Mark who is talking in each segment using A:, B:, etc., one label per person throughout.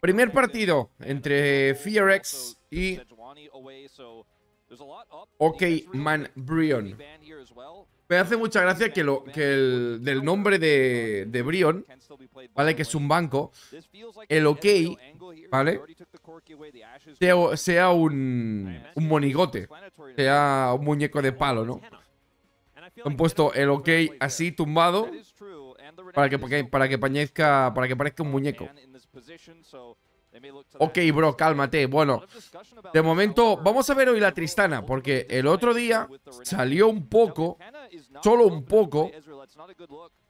A: Primer partido
B: entre FearX y OK Man Brion. Me hace mucha gracia que, lo, que el, del nombre de, de Brion, ¿vale? Que es un banco, el OK, ¿vale? Sea, un, monigote, sea un muñeco de palo, ¿no? Han puesto el OK así, tumbado, para que, para que, para que parezca un oh, muñeco. Ok, bro, cálmate. Bueno, de momento vamos a ver hoy la Tristana, porque el otro día salió un poco, solo un poco.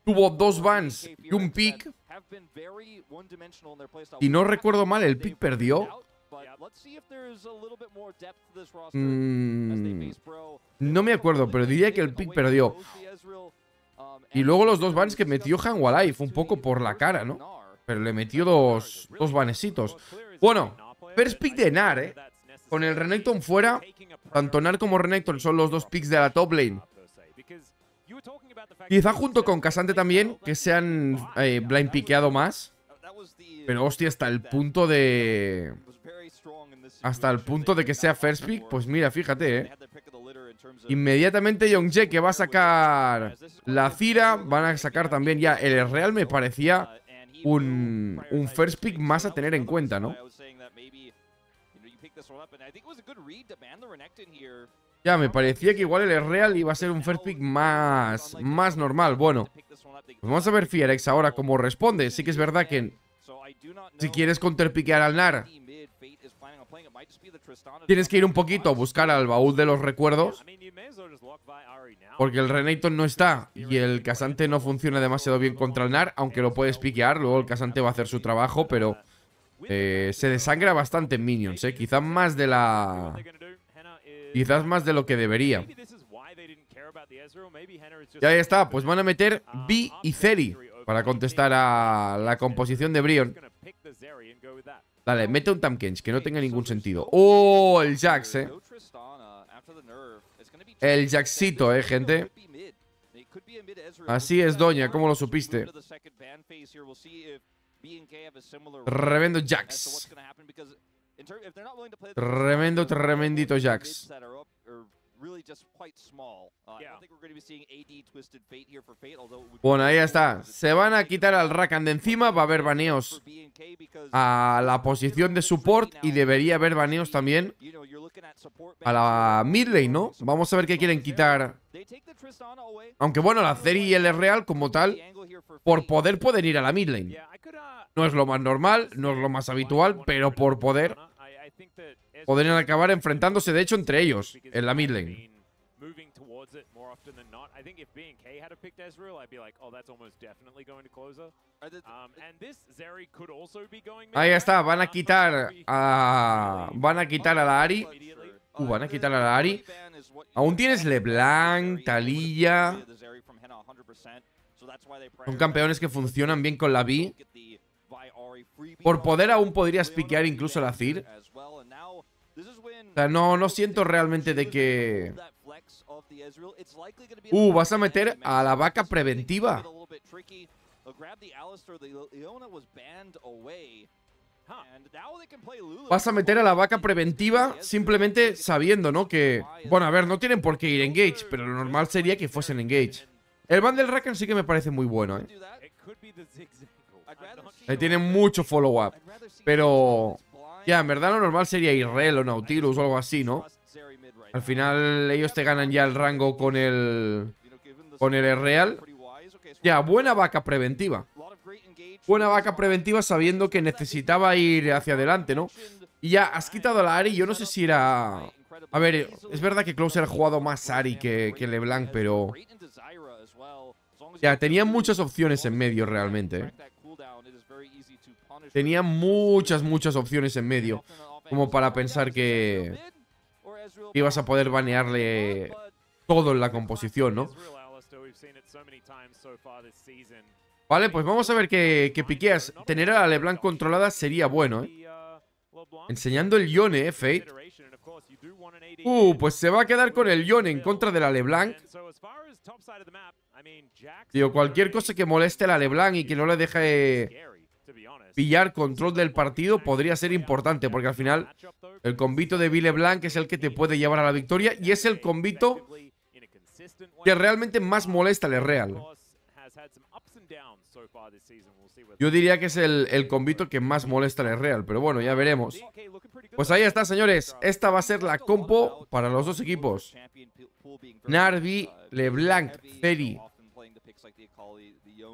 B: Tuvo dos bans y un pick.
A: Y no recuerdo mal, el pick perdió.
B: Mm, no me acuerdo, pero diría que el pick perdió. Um, y luego los dos bans que metió Han fue un poco por la cara, ¿no? Pero le metió dos, dos Bueno, first pick de Nar, ¿eh? Con el Renekton fuera, tanto Nar como Renekton son los dos picks de la top lane. Quizá junto con Casante también, que se han eh, blind piqueado más. Pero hostia, hasta el punto de... Hasta el punto de que sea first pick, pues mira, fíjate, ¿eh? Inmediatamente Yongje que va a sacar la Cira, van a sacar también ya el Real me parecía un, first pick más a tener en cuenta, ¿no? Ya, me parecía que igual el Real iba a ser un first pick más, más normal. Bueno, pues vamos a ver Fierex ahora cómo responde. Sí que es verdad que si quieres counterpiquear al NAR, Tienes que ir un poquito a buscar al baúl de los recuerdos. Porque el Renaton no está y el casante no funciona demasiado bien contra el NAR, aunque lo puedes piquear, luego el casante va a hacer su trabajo, pero eh, se desangra bastante en minions, eh. Quizás más de la... Quizás más de lo que debería. Ya ahí está, pues van a meter B y Zeri para contestar a la composición de Brion. Dale, mete un Tamkench, que no tenga ningún sentido. ¡Oh! El Jax, eh. Uh, el Jaxito, eh, gente. Así es, Doña, ¿cómo lo supiste? revendo Jax. revendo tremendito Jax. Bueno, ahí está. Se van a quitar al Rakan de encima. Va a haber baneos a la posición de support y debería haber baneos también a la mid lane, ¿no? Vamos a ver qué quieren quitar. Aunque bueno, la Zeri y el Real como tal, por poder pueden ir a la mid lane. No es lo más normal, no es lo más habitual, pero por poder podrían acabar enfrentándose, de hecho, entre ellos en la mid lane. Ahí está, van a quitar a... Van a quitar a la Ari. Uh, van a quitar a la Ari. Aún tienes LeBlanc, Talilla. Son campeones que funcionan bien con la B. Por poder aún podrías piquear incluso la Cir. O sea, no, no siento realmente de que... Uh, vas a meter a la vaca preventiva. Vas a meter a la vaca preventiva simplemente sabiendo, ¿no? Que, bueno, a ver, no tienen por qué ir en engage, pero lo normal sería que fuesen engage. El van del Rakan sí que me parece muy bueno, ¿eh? eh tiene mucho follow-up, pero ya, en verdad lo normal sería Irrel o Nautilus o algo así, ¿no? Al final ellos te ganan ya el rango con el... Con el real. Ya, buena vaca preventiva. Buena vaca preventiva sabiendo que necesitaba ir hacia adelante, ¿no? Y ya, has quitado a la Ari. Yo no sé si era... A ver, es verdad que Closer ha jugado más Ari que, que LeBlanc, pero... Ya, tenía muchas opciones en medio realmente, ¿eh? tenía muchas, muchas opciones en medio. Como para pensar que ibas a poder banearle todo en la composición, ¿no? Vale, pues vamos a ver qué piqueas. Tener a la LeBlanc controlada sería bueno, ¿eh? Enseñando el Yone, ¿eh, Fate? Uh, pues se va a quedar con el Yone en contra de la LeBlanc. Tío, cualquier cosa que moleste a la LeBlanc y que no le deje pillar control del partido podría ser importante, porque al final el convito de Villeblanc es el que te puede llevar a la victoria y es el convito que realmente más molesta al Real. Yo diría que es el, convito que más molesta al Real, pero bueno, ya veremos. Pues ahí está, señores. Esta va a ser la compo para los dos equipos. Narvi, Leblanc, Ferry.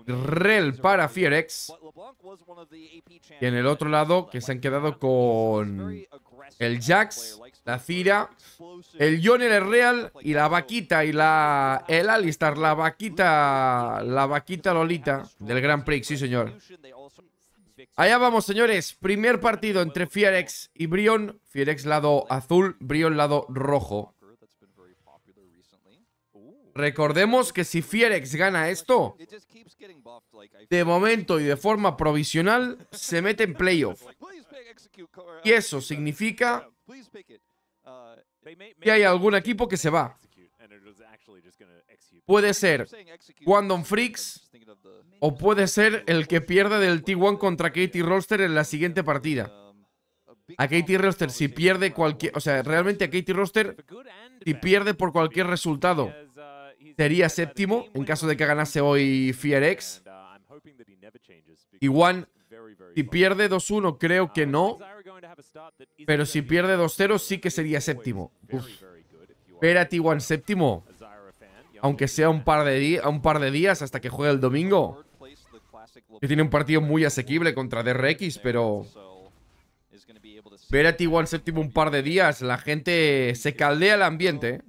B: Real para Fierex. Y en el otro lado, que se han quedado con el Jax, la Cira, el John el Real y la vaquita y la. El Alistar, la vaquita. La vaquita Lolita del Gran Prix, sí, señor. Allá vamos, señores. Primer partido entre Fierex y Brion. Fierex lado azul, Brion lado rojo. Recordemos que si Fierex gana esto, de momento y de forma provisional, se mete en playoff. Y eso significa que hay algún equipo que se va. Puede ser Quantum Freaks o puede ser el que pierde del T1 contra Katie Roster en la siguiente partida. A Katie Roster, si pierde cualquier... O sea, realmente a Katie Roster, si pierde por cualquier resultado sería séptimo en caso de que ganase hoy FierX. Iguan si pierde 2-1, creo que no. Pero si pierde 2-0, sí que sería séptimo. Ver a séptimo, aunque sea un par, de días hasta que juegue el domingo. Que tiene un partido muy asequible contra DRX, pero... Ver a séptimo un par de días, la gente se caldea el ambiente. ¿eh?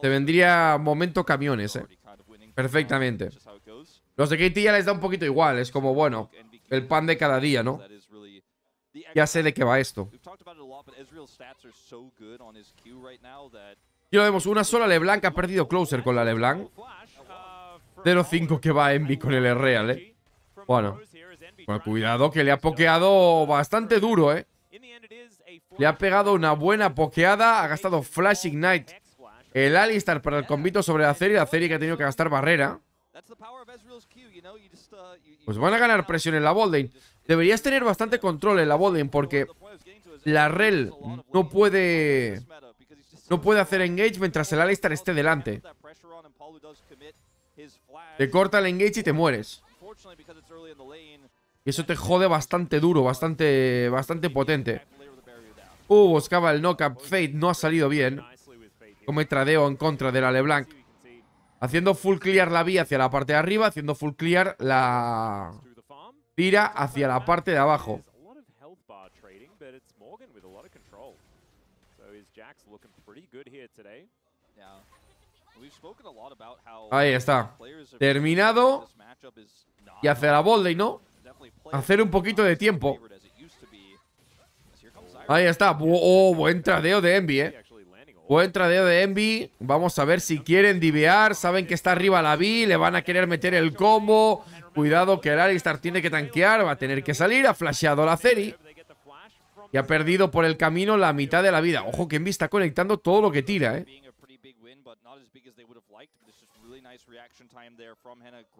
B: Te vendría momento camiones, eh. Perfectamente. Los de KT ya les da un poquito igual. Es como, bueno, el pan de cada día, ¿no? Ya sé de qué va esto. Y lo vemos, una sola LeBlanc ha perdido closer con la LeBlanc. Oh, uh, de los cinco que va Envy con el Real, ¿eh? Bueno. Bueno, cuidado que le ha pokeado bastante duro, ¿eh? Le ha pegado una buena pokeada, ha gastado Flash Ignite el Alistar para el convito sobre la serie, la serie que ha tenido que gastar barrera. Uh, pues van a ganar presión en la bolding. Deberías tener bastante control en la bolding porque la Rel no puede no puede hacer engage mientras el Alistar esté delante. Te corta el engage y te mueres. Y eso te jode bastante duro, bastante bastante potente. Uh, buscaba el up Fate no ha salido bien como el tradeo en contra del Leblanc. Haciendo full clear la vía hacia la parte de arriba, haciendo full clear la tira hacia la parte de abajo. Ahí está. Terminado. Y hacia la y ¿no? Hacer un poquito de tiempo. Ahí está. Oh, buen tradeo de Envy, ¿eh? Buen tradeo de Envy. Vamos a ver si quieren divear. Saben que está arriba la B. Le van a querer meter el combo. Cuidado que el Alistar tiene que tanquear. Va a tener que salir. Ha flasheado la Ceri. Y ha perdido por el camino la mitad de la vida. Ojo que Envy está conectando todo lo que tira, eh.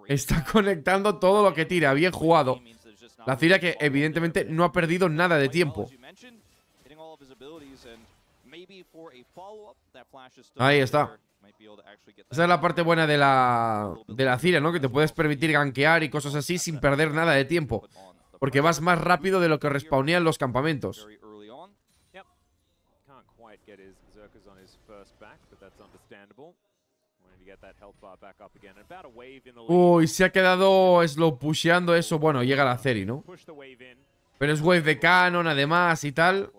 B: Está conectando todo lo que tira. Bien jugado. La Cira que evidentemente no ha perdido nada de tiempo. Ahí está. Esa es la parte buena de la, de la Cira, ¿no? Que te puedes permitir gankear y cosas así sin perder nada de tiempo. Porque vas más rápido de lo que respondían los campamentos. Uy, se ha quedado slow pusheando eso. Bueno, llega la Ceri, ¿no? Pero es wave de canon, además, y tal.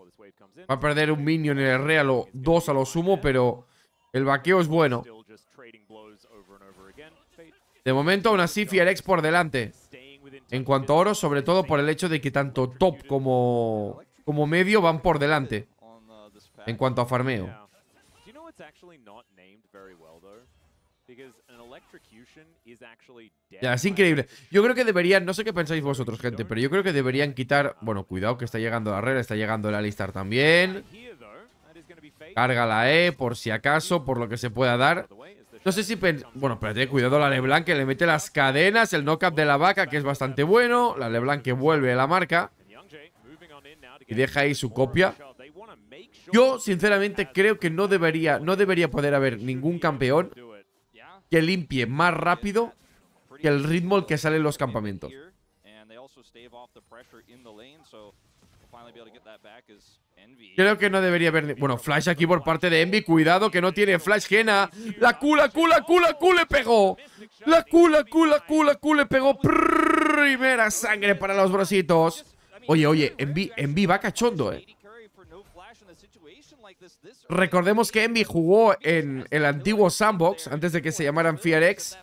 B: Va a perder un minion en el real o dos a lo sumo, pero el vaqueo es bueno. De momento, aún así, Fierex por delante. En cuanto a oro, sobre todo por el hecho de que tanto top como, como medio van por delante. En cuanto a farmeo. Ya, es increíble. Yo creo que deberían, no sé qué pensáis vosotros, gente, pero yo creo que deberían quitar... Bueno, cuidado que está llegando la red, está llegando la Alistar también. Carga la E, por si acaso, por lo que se pueda dar. No sé si... Bueno, espérate, cuidado la Leblanc, que le mete las cadenas, el knockup de la vaca, que es bastante bueno. La Leblanc que vuelve a la marca. Y deja ahí su copia. Yo, sinceramente, creo que no debería, no debería poder haber ningún campeón que limpie más rápido que el ritmo al que salen los campamentos. Creo que no debería haber... Bueno, flash aquí por parte de Envy. Cuidado que no tiene flash Jena. La cula la cula la le pegó. La cula la cula la le pegó. Primera sangre para los brositos. Oye, oye, Envy, Envy va cachondo, eh. Recordemos que Envy jugó en el antiguo Sandbox, antes de que se llamaran FearX,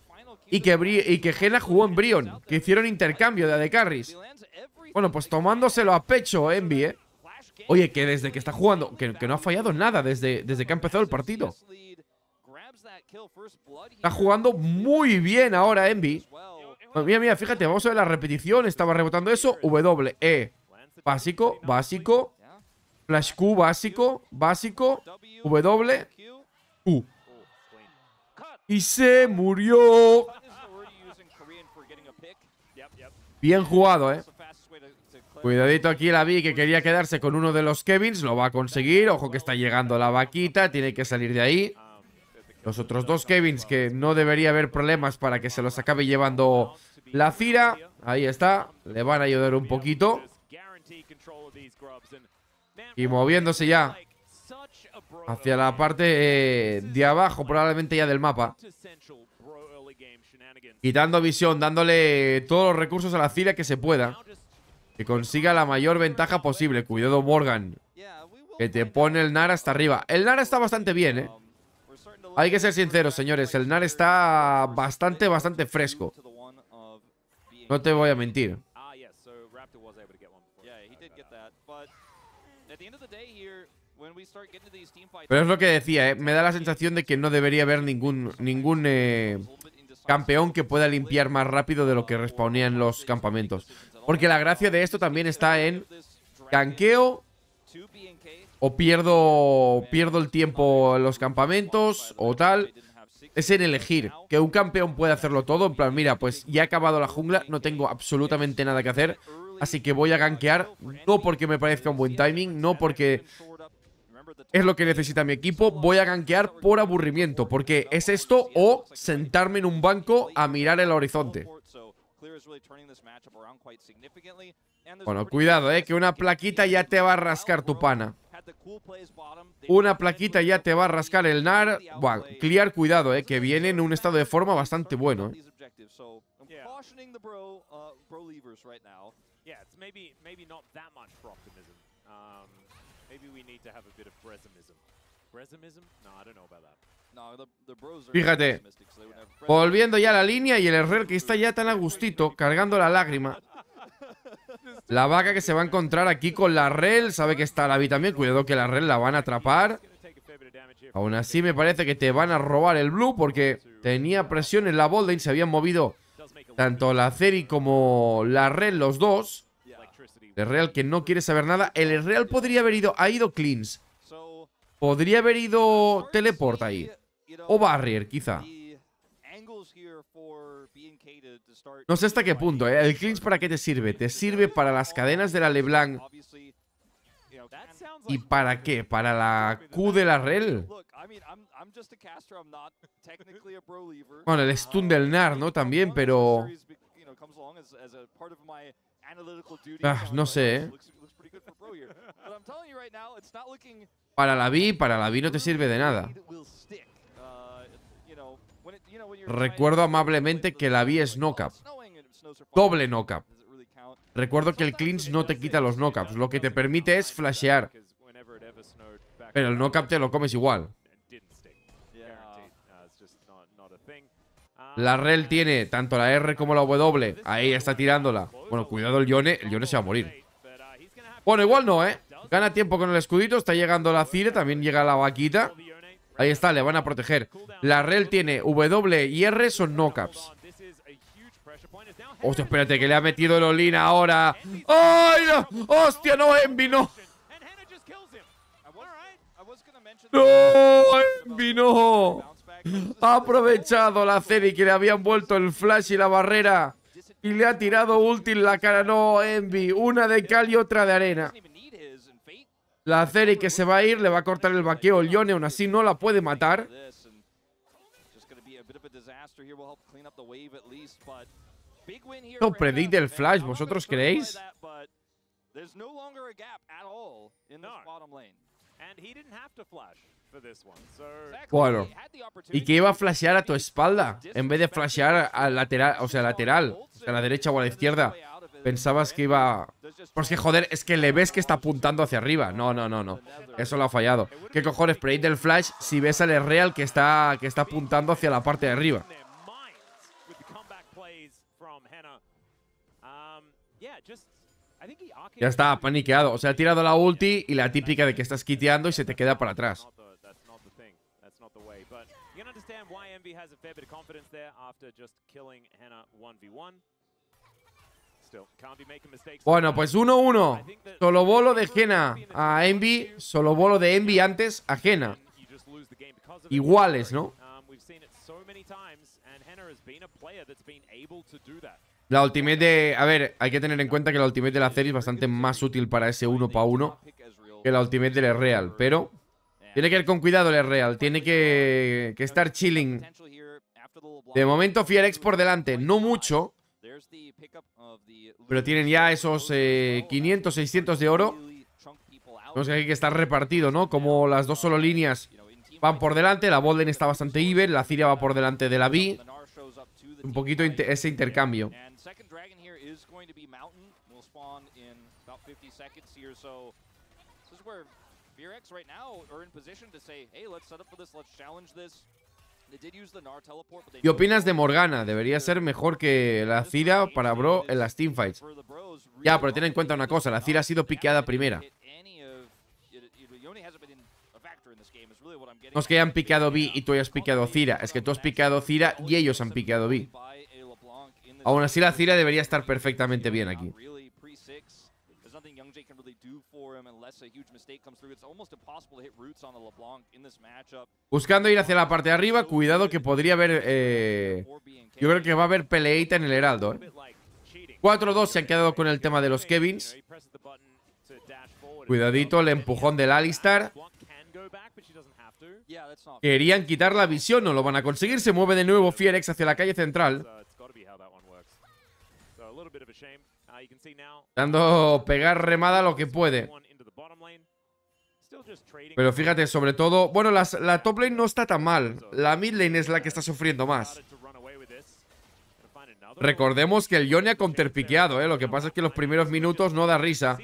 B: y que, y que Hena jugó en Brion, que hicieron intercambio de AD Bueno, pues tomándoselo a pecho Envy, ¿eh? Oye, que desde que está jugando, que, que no ha fallado nada desde, desde que ha empezado el partido. Está jugando muy bien ahora Envy. Mira, mira, fíjate, vamos a ver la repetición. Estaba rebotando eso. W, E. Básico, básico, Flash Q básico, básico, W, U Y se murió. Bien jugado, ¿eh? Cuidadito aquí la vi que quería quedarse con uno de los Kevins. Lo va a conseguir. Ojo que está llegando la vaquita. Tiene que salir de ahí. Los otros dos Kevins que no debería haber problemas para que se los acabe llevando la Cira. Ahí está. Le van a ayudar un poquito. Y moviéndose ya hacia la parte eh, de abajo, probablemente ya del mapa. Quitando visión, dándole todos los recursos a la fila que se pueda. Que consiga la mayor ventaja posible. Cuidado Morgan. Que te pone el nar hasta arriba. El nar está bastante bien, ¿eh? Hay que ser sinceros, señores. El nar está bastante, bastante fresco. No te voy a mentir. Pero es lo que decía, eh, me da la sensación de que no debería haber ningún, ningún eh, campeón que pueda limpiar más rápido de lo que respawnean los campamentos. Porque la gracia de esto también está en canqueo o pierdo, pierdo el tiempo en los campamentos o tal. Es en elegir, que un campeón puede hacerlo todo, en plan, mira, pues ya he acabado la jungla, no tengo absolutamente nada que hacer, Así que voy a ganquear no porque me parezca un buen timing, no porque es lo que necesita mi equipo. Voy a ganquear por aburrimiento, porque es esto o sentarme en un banco a mirar el horizonte. Bueno, cuidado, eh, que una plaquita ya te va a rascar tu pana. Una plaquita ya te va a rascar el NAR. Bueno, clear, cuidado, eh, que viene en un estado de forma bastante bueno. Eh.
A: Yeah, it's maybe not that much optimism. Um, maybe we need
C: to have a bit of
D: Fíjate,
B: volviendo ya a la línea y el Herrera que está ya tan a cargando la lágrima. La vaca que se va a encontrar aquí con la rel, sabe que está la vi también, cuidado que la rel la van a atrapar. Aún así me parece que te van a robar el blue porque tenía presión en la y se habían movido tanto la Ceri como la Red, los dos. El Real que no quiere saber nada. El Real podría haber ido... Ha ido Cleans. Podría haber ido Teleport ahí. O Barrier, quizá. No sé hasta qué punto, ¿eh? El Cleans para qué te sirve. Te sirve para las cadenas de la LeBlanc ¿Y para qué? ¿Para la Q de la rel? Bueno, el stun um, del NAR, ¿no? También, pero... Ah, no sé, ¿eh? Para la vi para la vi no te sirve de nada. Uh, Recuerdo amablemente que la V es knockup. Oh, Doble knockup. Recuerdo que el clinch no te quita los knockups. Lo que te permite es flashear.
C: Pero el cap te lo comes igual.
B: La rel tiene tanto la R como la W. Ahí está tirándola. Bueno, cuidado el Yone. El Yone se va a morir. Bueno, igual no, ¿eh? Gana tiempo con el escudito. Está llegando la Cire. También llega la vaquita. Ahí está, le van a proteger. La rel tiene W y R. Son knockups. Hostia, espérate, que le ha metido el Olin ahora. ¡Ay! ¡Hostia, no, Envy, no! ¡No! no! Ha aprovechado la Zeri que le habían vuelto el flash y la barrera. Y le ha tirado ulti en la cara. No, Envy. Una de cal y otra de arena. La Zeri que se va a ir, le va a cortar el vaqueo. Lione aún así no la puede matar.
A: No predict el flash, ¿vosotros creéis?
B: Bueno, y que iba a flashear a tu espalda en vez de flashear al lateral, o sea, lateral, a la derecha o a la izquierda. Pensabas que iba... Pues que joder, es que le ves que está apuntando hacia arriba. No, no, no, no. Eso lo ha fallado. ¿Qué cojones? Predate del flash si ves al real que está, que está apuntando hacia la parte de arriba. Ya está, paniqueado. O sea, ha tirado la ulti y la típica de que estás kiteando y se te queda para atrás. Bueno, pues 1-1. Solo bolo de Jena a Envy. Solo bolo de Envy antes a Jena. Iguales, ¿no? La ultimate de... A ver, hay que tener en cuenta que la ultimate de la serie es bastante más útil para ese uno para uno que la ultimate del real, pero... Tiene que ir con cuidado el real, tiene que, estar chilling. De momento Fierex por delante, no mucho, pero tienen ya esos 500, eh, 600 de oro. Vemos que hay que estar repartido, ¿no? Como las dos solo líneas van por delante, la Bolden está bastante even, la Ciria va por delante de la B un poquito ese intercambio. ¿Y ¿Qué opinas de Morgana? Debería ser mejor que la Cira para Bro en las teamfights. Ya, pero ten en cuenta una cosa, la Cira ha sido piqueada primera. No es que hayan picado B y tú hayas picado Cira, es que tú has picado Cira y ellos han picado B. Aún así la Cira debería estar perfectamente bien aquí. Buscando ir hacia la parte de arriba, cuidado que podría haber... Eh, yo creo que va a haber peleita en el Heraldo. 4 ¿eh? 4-2 se han quedado con el tema de los Kevins. Cuidadito el empujón del Alistar. Querían quitar la visión, no lo van a conseguir. Se mueve de nuevo Fierex hacia la calle central. Dando pegar remada lo que puede. Pero fíjate, sobre todo... Bueno, la top lane no está tan mal. La mid lane es la que está sufriendo más. Recordemos que el Yone ha counterpiqueado, ¿eh? Lo que pasa es que los primeros minutos no da risa.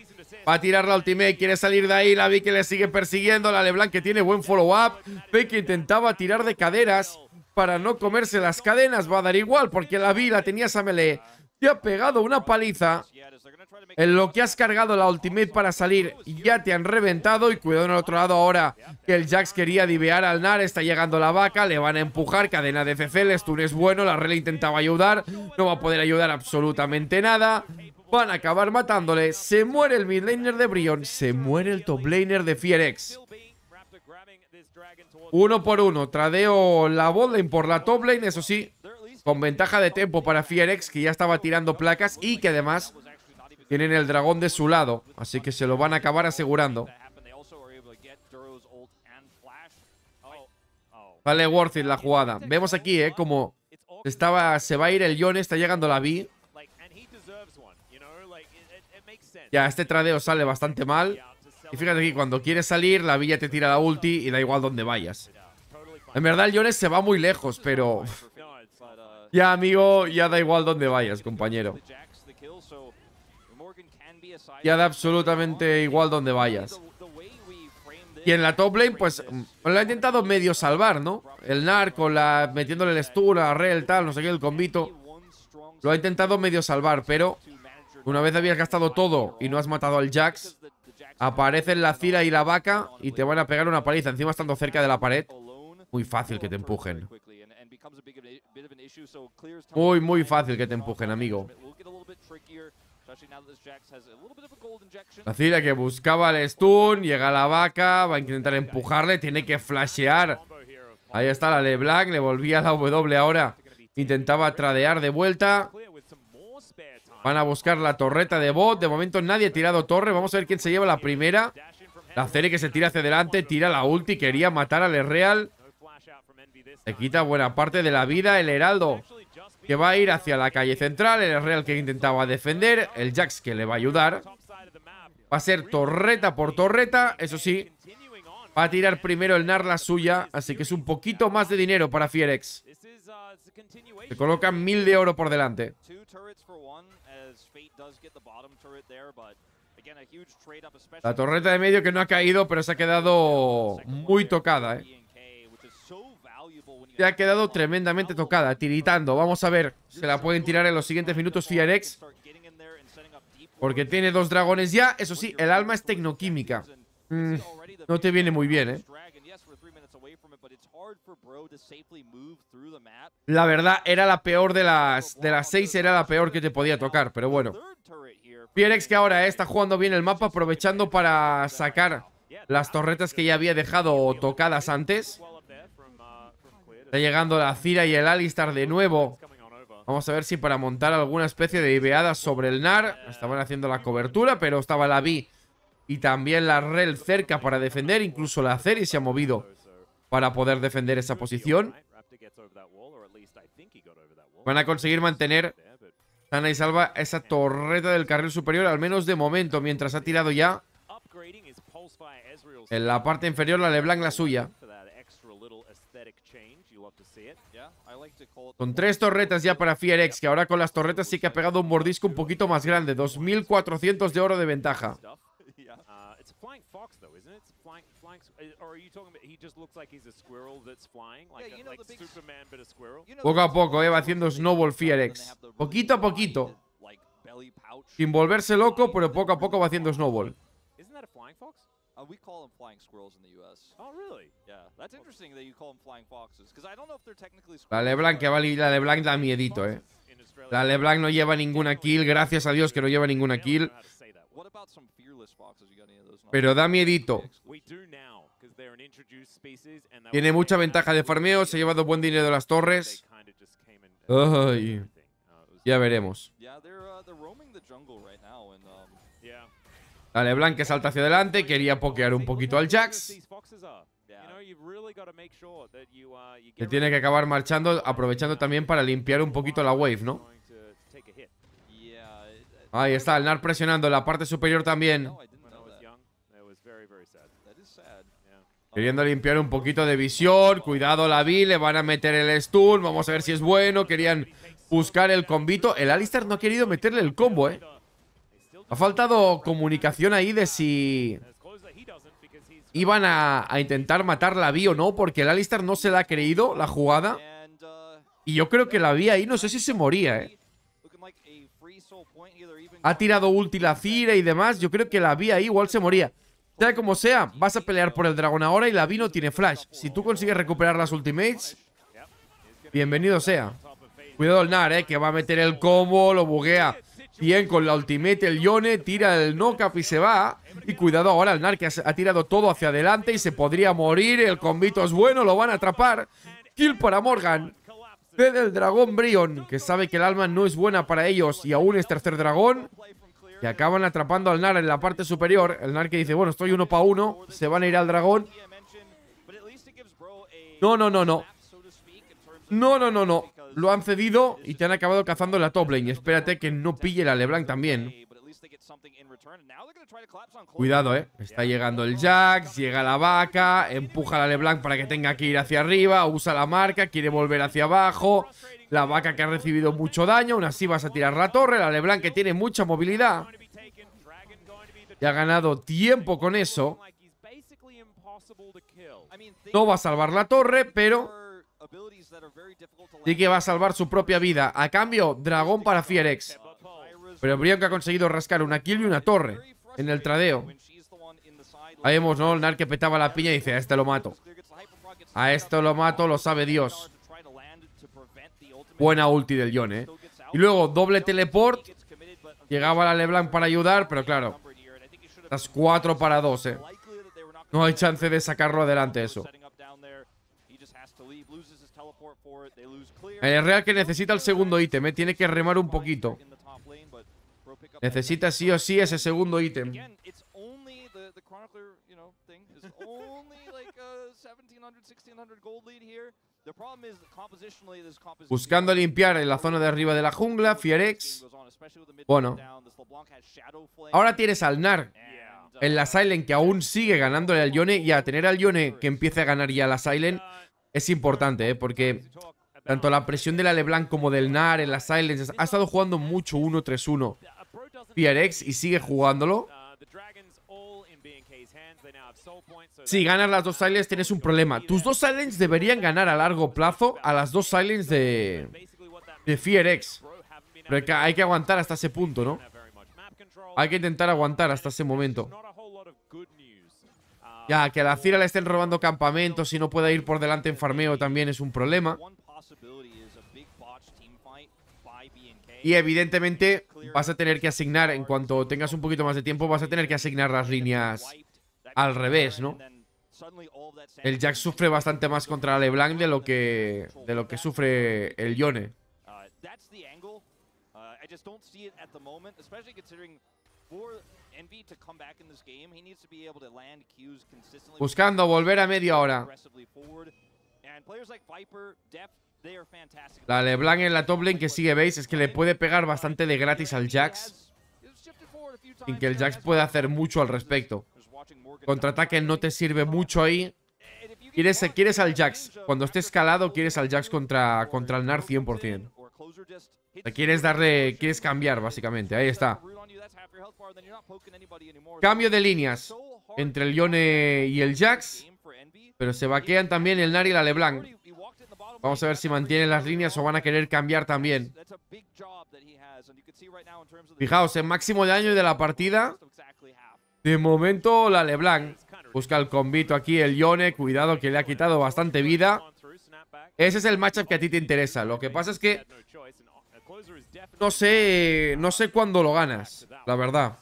B: Va a tirar la ultimate, quiere salir de ahí. La Vi que le sigue persiguiendo. La Leblanc que tiene buen follow-up. Ve que intentaba tirar de caderas para no comerse las cadenas. Va a dar igual porque la Vi la tenía a melee. Te ha pegado una paliza. En lo que has cargado la ultimate para salir, ya te han reventado. Y cuidado en el otro lado ahora, que el Jax quería divear al Nar. Está llegando la vaca, le van a empujar. Cadena de CC, el stun es bueno. La Rela intentaba ayudar, no va a poder ayudar absolutamente nada. Van a acabar matándole. Se muere el midlaner de Brion. Se muere el top laner de Fierex. Uno por uno. Tradeo la botlane por la top lane, eso sí. Con ventaja de tiempo para Fierex, que ya estaba tirando placas y que además tienen el dragón de su lado. Así que se lo van a acabar asegurando. Vale worth it la jugada. Vemos aquí, ¿eh? Como estaba, se va a ir el Ion, está llegando la B. Ya, este tradeo sale bastante mal. Y fíjate que cuando quieres salir, la villa te tira la ulti y da igual donde vayas. En verdad, el Jones se va muy lejos, pero... ya, amigo, ya da igual donde vayas, compañero. Ya da absolutamente igual donde vayas. Y en la top lane, pues, mm, lo ha intentado medio salvar, ¿no? El narco, la, metiéndole el stun, la rel, tal, no sé qué, el convito. Lo ha intentado medio salvar, pero una vez habías gastado todo y no has matado al Jax, aparecen la Cira y la vaca y te van a pegar una paliza. Encima estando cerca de la pared, muy fácil que te empujen.
C: Muy, muy fácil que te empujen, amigo.
B: La Cira que buscaba el stun, llega la vaca, va a intentar empujarle, tiene que flashear. Ahí está la LeBlanc, le volvía la W ahora. Intentaba tradear de vuelta. Van a buscar la torreta de bot. De momento nadie ha tirado torre. Vamos a ver quién se lleva la primera. La serie que se tira hacia adelante. Tira la ulti. Quería matar al Real. Se quita buena parte de la vida el Heraldo. Que va a ir hacia la calle central. El Real que intentaba defender. El Jax que le va a ayudar. Va a ser torreta por torreta. Eso sí. Va a tirar primero el Nar la suya. Así que es un poquito más de dinero para Fierex. Se colocan mil de oro por delante.
C: La torreta de medio
B: que no ha caído, pero se ha quedado muy tocada, ¿eh? Se ha quedado tremendamente tocada, tiritando. Vamos a ver, se la pueden tirar en los siguientes minutos Fiarex. Porque tiene dos dragones ya. Eso sí, el alma es tecnoquímica. Mm, no te viene muy bien, ¿eh? La verdad, era la peor de las de las seis, era la peor que te podía tocar, pero bueno. Pierex que ahora está jugando bien el mapa, aprovechando para sacar las torretas que ya había dejado tocadas antes. Uh, está llegando la Cira y el Alistar de nuevo. Vamos a ver si para montar alguna especie de ibeada sobre el NAR. Estaban haciendo la cobertura, pero estaba la B y también la Rel cerca para defender. Incluso la y se ha movido para poder defender esa posición. Van a conseguir mantener sana y salva esa torreta del carril superior, al menos de momento, mientras ha tirado ya
C: en la parte inferior la LeBlanc la suya.
B: Con tres torretas ya para FierX, que ahora con las torretas sí que ha pegado un mordisco un poquito más grande. 2.400 de oro de ventaja.
D: Uh, or are you talking about he just looks like he's a squirrel that's flying? Like, yeah, you know like big... Superman, but a squirrel? Poco a
B: poco, eh, va haciendo Snowball Fierex. Poquito a poquito. Sin volverse loco, pero poco a poco va haciendo Snowball. Isn't that a flying fox?
A: Uh, we call them flying squirrels in the U.S. Oh, really? Yeah, that's interesting that you call them flying foxes, because I don't know if they're technically La LeBlanc
B: que va la LeBlanc da miedito, eh. La LeBlanc no lleva ninguna kill, gracias a Dios que no lleva ninguna kill. Pero da miedito. Tiene mucha ventaja de farmeo, se ha llevado buen dinero de las torres. Uh, ya veremos. Uh, um, Dale, que salta hacia adelante, quería pokear un poquito al Jax. Que uh, tiene que acabar marchando, aprovechando también para limpiar un poquito la wave, ¿no? Ahí está, el NAR presionando la parte superior también. Queriendo limpiar un poquito de visión. Cuidado la vi, le van a meter el stun. Vamos a ver si es bueno. Querían buscar el combito. El Alistar no ha querido meterle el combo, ¿eh? Ha faltado comunicación ahí de si iban a, intentar matar la Vi o no, porque el Alistar no se la ha creído la jugada. Y yo creo que la Vi ahí, no sé si se moría, ¿eh? Ha tirado ulti la Cira y demás. Yo creo que la Vi ahí igual se moría. Sea como sea, vas a pelear por el dragón ahora y la vino tiene flash. Si tú consigues recuperar las ultimates, bienvenido sea. Cuidado el Nar, eh, que va a meter el combo, lo buguea. Bien con la ultimate, el Yone, tira el knockup y se va. Y cuidado ahora el Nar, que ha tirado todo hacia adelante y se podría morir. El combito es bueno, lo van a atrapar. Kill para Morgan. Cede el dragón Brion, que sabe que el alma no es buena para ellos y aún es tercer dragón que acaban atrapando al Nar en la parte superior. El Nar que dice, bueno, estoy uno para uno, se van a ir al dragón. No, no, no, no. No, no, no, no. Lo han cedido y te han acabado cazando la top lane. Espérate que no pille la LeBlanc también. Cuidado, eh. Está llegando el Jax, llega la vaca, empuja a la LeBlanc para que tenga que ir hacia arriba, usa la marca, quiere volver hacia abajo. La vaca que ha recibido mucho daño, aún así vas a tirar la torre. La Leblanc que tiene mucha movilidad. Y ha ganado tiempo con eso. No va a salvar la torre, pero... Sí que va a salvar su propia vida. A cambio, dragón para Fierex. Pero Brion que ha conseguido rascar una kill y una torre en el tradeo. Ahí vemos, ¿no? El Nar que petaba la piña y dice, a este lo mato. A esto lo mato, lo sabe Dios. Buena ulti del John, ¿eh? Y luego, doble teleport. Llegaba la LeBlanc para ayudar, pero claro. Las 4 para 2, ¿eh? No hay chance de sacarlo adelante eso. El Real que necesita el segundo ítem, ¿eh? Tiene que remar un poquito. Necesita sí o sí ese segundo ítem. Buscando limpiar en la zona de arriba de la jungla, Fierrex Bueno. Ahora tienes al Nar en la uh, Silent que aún sigue ganándole al Yone. Y a tener al Yone que empiece a ganar ya la Silent es importante, ¿eh? Porque tanto la presión del Aleblanc como del Nar en la Silent ha estado jugando mucho 1-3-1 Fierrex y sigue jugándolo. Si ganas las dos Silence tienes un problema. Tus dos Silence deberían ganar a largo plazo a las dos Silence de, de FearX. Pero hay que, aguantar hasta ese punto, ¿no? Hay que intentar aguantar hasta ese momento. Ya, que a la Cira le estén robando campamentos y no pueda ir por delante en farmeo también es un problema. Y evidentemente vas a tener que asignar, en cuanto tengas un poquito más de tiempo, vas a tener que asignar las líneas al revés, ¿no? El Jack sufre bastante más contra LeBlanc de lo que, de lo que sufre el Yone.
A: Buscando volver a media hora.
B: La LeBlanc en la top lane que sigue, veis, es que le puede pegar bastante de gratis al Jax. Sin que el Jax pueda hacer mucho al respecto. Contraataque no te sirve mucho ahí. Quieres, quieres al Jax. Cuando esté escalado, quieres al Jax contra, contra el Nar 100%. quieres darle... Quieres cambiar, básicamente. Ahí está. Cambio de líneas entre el Yone y el Jax. Pero se vaquean también el Nar y la LeBlanc. Vamos a ver si mantienen las líneas o van a querer cambiar también. Fijaos, el máximo de daño de la partida de momento la Leblanc busca el convito aquí, el Yone. Cuidado que le ha quitado bastante vida. Ese es el matchup que a ti te interesa. Lo que pasa es que no sé, no sé cuándo lo ganas, la verdad.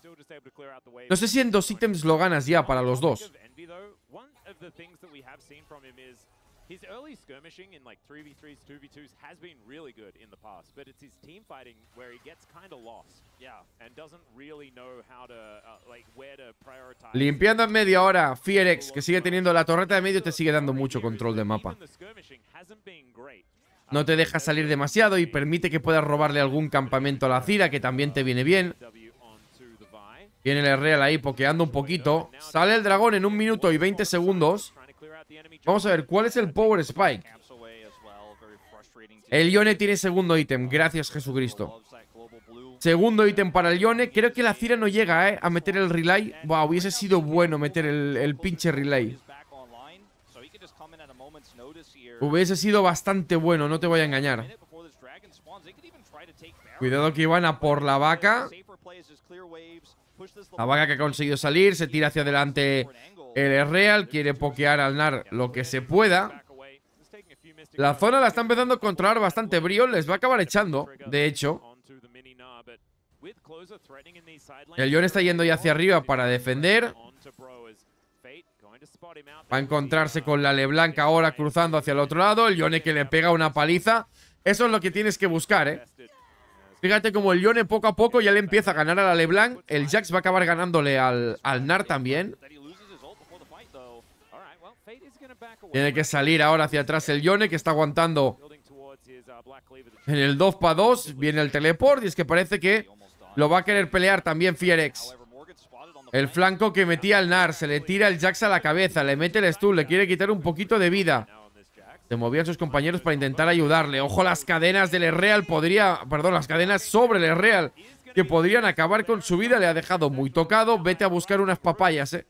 B: No sé si en dos ítems lo ganas ya para los dos.
D: His early skirmishing in like 3v3s, 2v2s has been really good in the past, but it's his team fighting where he gets kind of lost. Yeah. And doesn't really know how to, uh,
B: like, where to prioritize. Limpiando en media hora, Fierex, que sigue teniendo la torreta de medio, te sigue dando mucho control de mapa. No te deja salir demasiado y permite que puedas robarle algún campamento a la Cira, que también te viene bien. Tiene el real ahí pokeando un poquito. Sale el dragón en un minuto y 20 segundos. Vamos a ver, ¿cuál es el Power Spike? El Yone tiene segundo ítem, uh, gracias Jesucristo. Segundo ítem para el Yone. Creo que la Cira no llega, ¿eh? A meter el relay. Wow, hubiese sido bueno meter el, el pinche relay. Hubiese sido bastante bueno, no te voy a engañar. Cuidado que iban a por la vaca. La vaca que ha conseguido salir, se tira hacia adelante el Real quiere pokear al NAR lo que se pueda. La zona la está empezando a controlar bastante brío. Les va a acabar echando, de hecho. El Yone está yendo ya hacia arriba para defender. Va a encontrarse con la Leblanc ahora cruzando hacia el otro lado. El Yone que le pega una paliza. Eso es lo que tienes que buscar, ¿eh? Fíjate como el Yone poco a poco ya le empieza a ganar a la Leblanc. El Jax va a acabar ganándole al, al Nar también. Tiene que salir ahora hacia atrás el Yone que está aguantando en el 2 para 2. Viene el teleport y es que parece que lo va a querer pelear también Fierex. El flanco que metía el Nar, se le tira el Jax a la cabeza, le mete el Stun, le quiere quitar un poquito de vida. Se movían sus compañeros para intentar ayudarle. Ojo, las cadenas del Real podría... Perdón, las cadenas sobre el Real que podrían acabar con su vida. Le ha dejado muy tocado. Vete a buscar unas papayas, eh.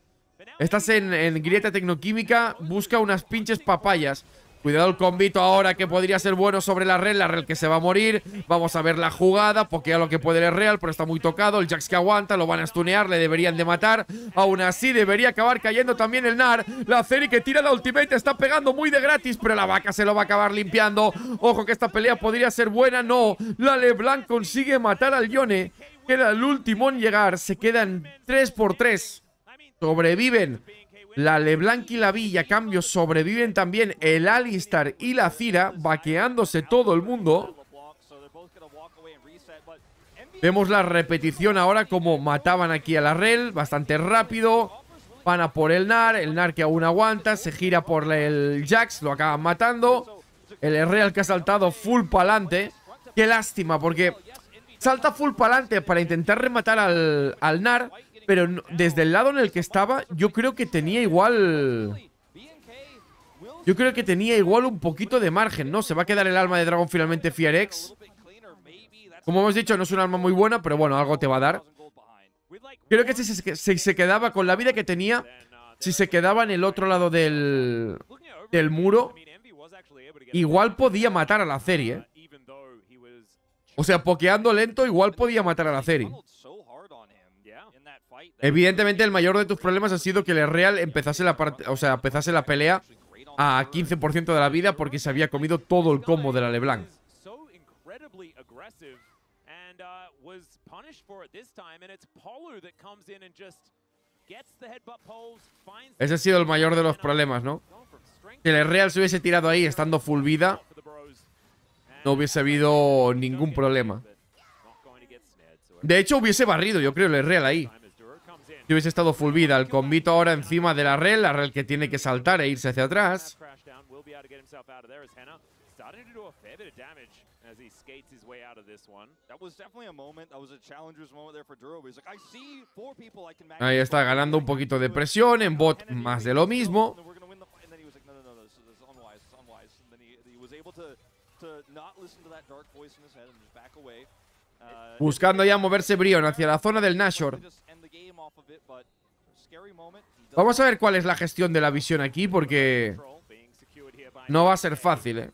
B: Estás en, grieta tecnoquímica, busca unas pinches papayas. Cuidado el convito ahora que podría ser bueno sobre la red, la red que se va a morir. Vamos a ver la jugada, porque a lo que puede es real, pero está muy tocado. El Jax que aguanta, lo van a stunear, le deberían de matar. Aún así debería acabar cayendo también el Nar. La Ceri que tira la ultimate está pegando muy de gratis, pero la vaca se lo va a acabar limpiando. Ojo que esta pelea podría ser buena, no. La LeBlanc consigue matar al Yone. Queda el último en llegar, se quedan 3 por 3. Sobreviven la Leblanc y la Villa, cambio, sobreviven también el Alistar y la Cira, vaqueándose todo el mundo. Vemos la repetición ahora como mataban aquí a la Rel, bastante rápido. Van a por el Nar, el Nar que aún aguanta, se gira por el Jax, lo acaban matando. El Real que ha saltado full pa'lante. Qué lástima, porque salta full pa'lante para intentar rematar al, al Nar pero desde el lado en el que estaba, yo creo que tenía igual... Yo creo que tenía igual un poquito de margen, ¿no? Se va a quedar el alma de dragón finalmente fierex Como hemos dicho, no es un arma muy buena, pero bueno, algo te va a dar. Creo que si se, quedaba con la vida que tenía, si se quedaba en el otro lado del, del muro, igual podía matar a la serie. ¿eh? O sea, pokeando lento, igual podía matar a la serie. Evidentemente el mayor de tus problemas ha sido que el Real empezase la, o sea, empezase la pelea a 15% de la vida porque se había comido todo el combo de la LeBlanc. Uh, Ese ha sido el mayor de los problemas, ¿no? Si el Real se hubiese tirado ahí estando full vida, no hubiese habido ningún problema. De hecho, hubiese barrido, yo creo, el Real ahí. Yo hubiese estado full vida, el convito ahora encima de la red, la red que tiene que saltar e irse hacia atrás.
C: starting to do a fair bit of damage
A: as he skates his way out of this one. That was definitely a moment. That was a challenger's moment there for Duro. He's like, I see four
B: people I can manage. Ahí está ganando un poquito de presión en bot más de lo mismo. And then he was like, no, no, no, this is
A: unwise, unwise. And then he was able to to not listen to that dark voice in his head and just
B: back away. Buscando ya moverse Brion hacia la zona del Nashor. Vamos a ver cuál es la gestión de la visión aquí, porque no va a ser fácil, ¿eh?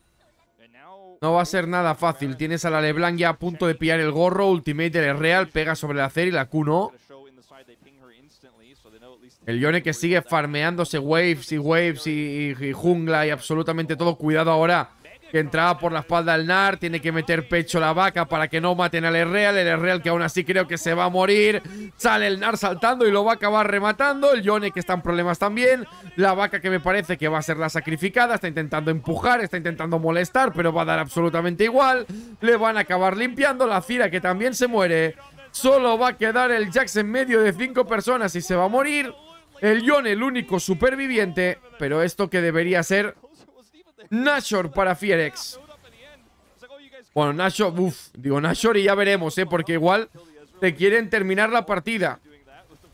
B: No va a ser nada fácil. Tienes a la LeBlanc ya a punto de pillar el gorro. Ultimate del Real pega sobre la acera y la Q no. El Yone que sigue farmeándose waves y waves y jungla y absolutamente todo. Cuidado ahora que entraba por la espalda al NAR, tiene que meter pecho la vaca para que no maten al Real, el Real que aún así creo que se va a morir, sale el NAR saltando y lo va a acabar rematando, el Yone que está en problemas también, la vaca que me parece que va a ser la sacrificada, está intentando empujar, está intentando molestar, pero va a dar absolutamente igual, le van a acabar limpiando, la Cira que también se muere, solo va a quedar el Jax en medio de cinco personas y se va a morir, el Yone el único superviviente, pero esto que debería ser Nashor para Fierex. Bueno, Nashor, uff, digo Nashor y ya veremos, ¿eh? Porque igual te quieren terminar la partida.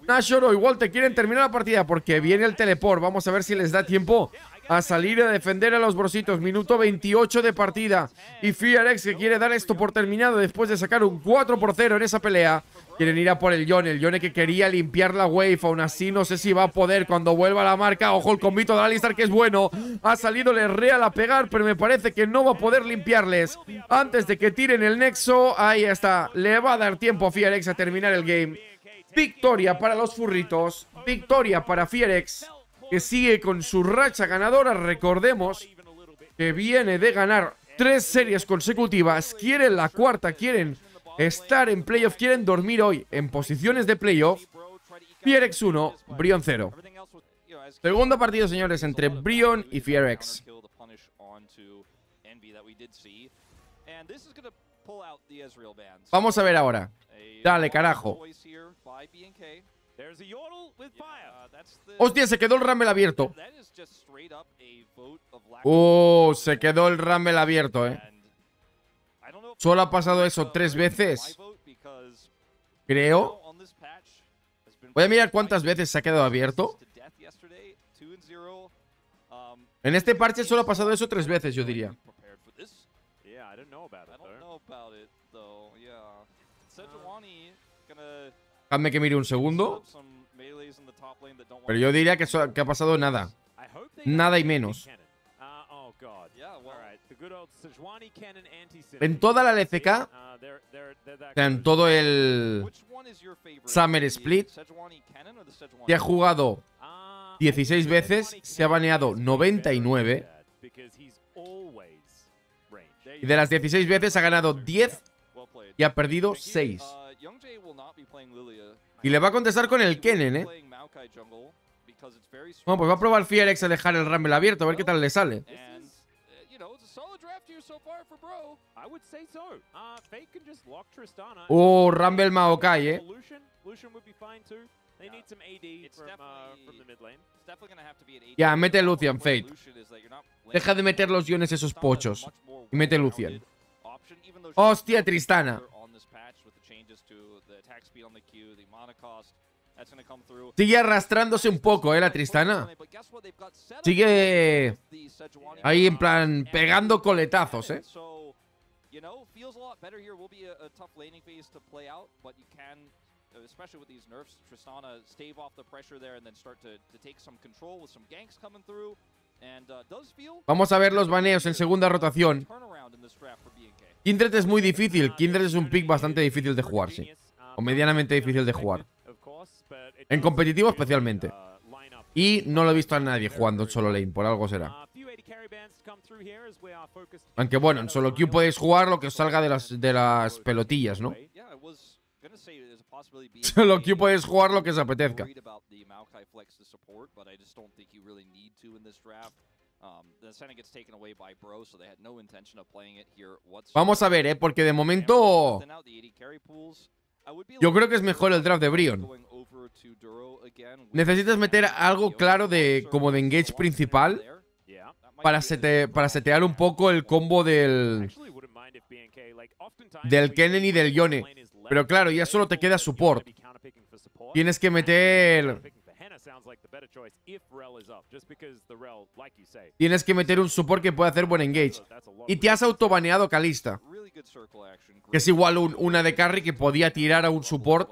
B: Nashor o igual te quieren terminar la partida porque viene el teleport. Vamos a ver si les da tiempo a salir a defender a los Brositos. Minuto 28 de partida. Y Fierex que quiere dar esto por terminado después de sacar un 4 por 0 en esa pelea. Quieren ir a por el Yone. El Yone que quería limpiar la wave. Aún así no sé si va a poder cuando vuelva a la marca. Ojo el convito de Alistar que es bueno. Ha salido el Real a pegar, pero me parece que no va a poder limpiarles. Antes de que tiren el nexo. Ahí está. Le va a dar tiempo a Fiarex a terminar el game. Victoria para los furritos. Victoria para Fierex que sigue con su racha ganadora. Recordemos que viene de ganar tres series consecutivas. Quieren la cuarta, quieren estar en playoff, quieren dormir hoy en posiciones de playoff. Fierex 1, Brion 0. Segundo partido, señores, entre Brion y Fierex.
A: Vamos a ver ahora.
B: Dale, carajo. Hostia, se quedó el ramel abierto. ¡Oh! se quedó el ramel abierto, eh. Solo ha pasado eso tres veces. Creo. Voy a mirar cuántas veces se ha quedado abierto. Um, en este parche solo ha pasado eso tres veces, yo diría. Déjame que mire un segundo. Pero yo diría que, ha pasado nada. Nada y menos. Uh, oh, en toda la LCK, uh, en todo el Summer Split, uh, se ha jugado 16 veces, se ha baneado 99.
A: Y de las 16
B: veces ha ganado 10 y ha perdido 6. Y le va a contestar con el Kennen, ¿eh? Bueno, pues va a probar Fierex a dejar el Rumble abierto, a ver qué tal le sale.
C: Uh,
D: uh, oh, Rumble Maokai, eh. Ya, mete Lucian, Fate.
B: Deja de meter los guiones esos pochos. Y mete Lucian. Hostia, Tristana. Sigue arrastrándose un poco, ¿eh? La Tristana. Sigue ahí en plan pegando coletazos, ¿eh? Vamos a ver los baneos en segunda rotación. Kindred es muy difícil. Kindred es un pick bastante difícil de jugar, sí. O medianamente difícil de jugar. En competitivo especialmente. Y no lo he visto a nadie jugando en solo lane, por algo será. Aunque bueno, en solo queue podéis jugar lo que os salga de las, de las pelotillas, ¿no? Solo que podéis jugar lo que os apetezca.
A: Um, Vamos a ver, ¿eh?
B: Porque de momento... Yo creo que es mejor el draft de Brion. Necesitas meter algo claro de como de engage principal para, para setear un poco el combo del del Kennen y del Yone. Pero claro, ya solo te queda support. Tienes que meter Tienes que meter un support que pueda hacer buen engage. Y te has autobaneado Calista. Que es igual una de carry que podía tirar a un support.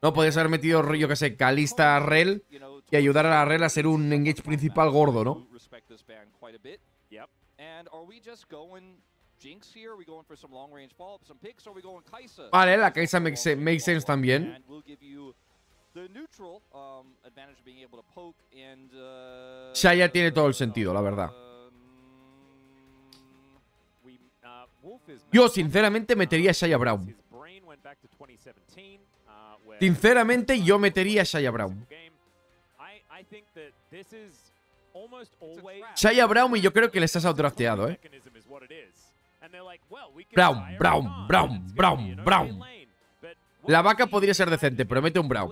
B: No podías haber metido, yo que sé, Calista a Rel y ayudar a Rell a ser un engage principal gordo, ¿no? Vale, la Kaisa makes sense también. Shaya um, uh, tiene todo el sentido, la verdad. Um, uh, yo, sinceramente, metería a Shaya Brown.
D: Sinceramente, yo metería a Shaya Brown.
B: Shaya Brown y yo creo que le estás outdrafteado, ¿eh? Brown, Brown, Brown, Brown, Brown. La vaca podría ser decente, pero mete un Braum.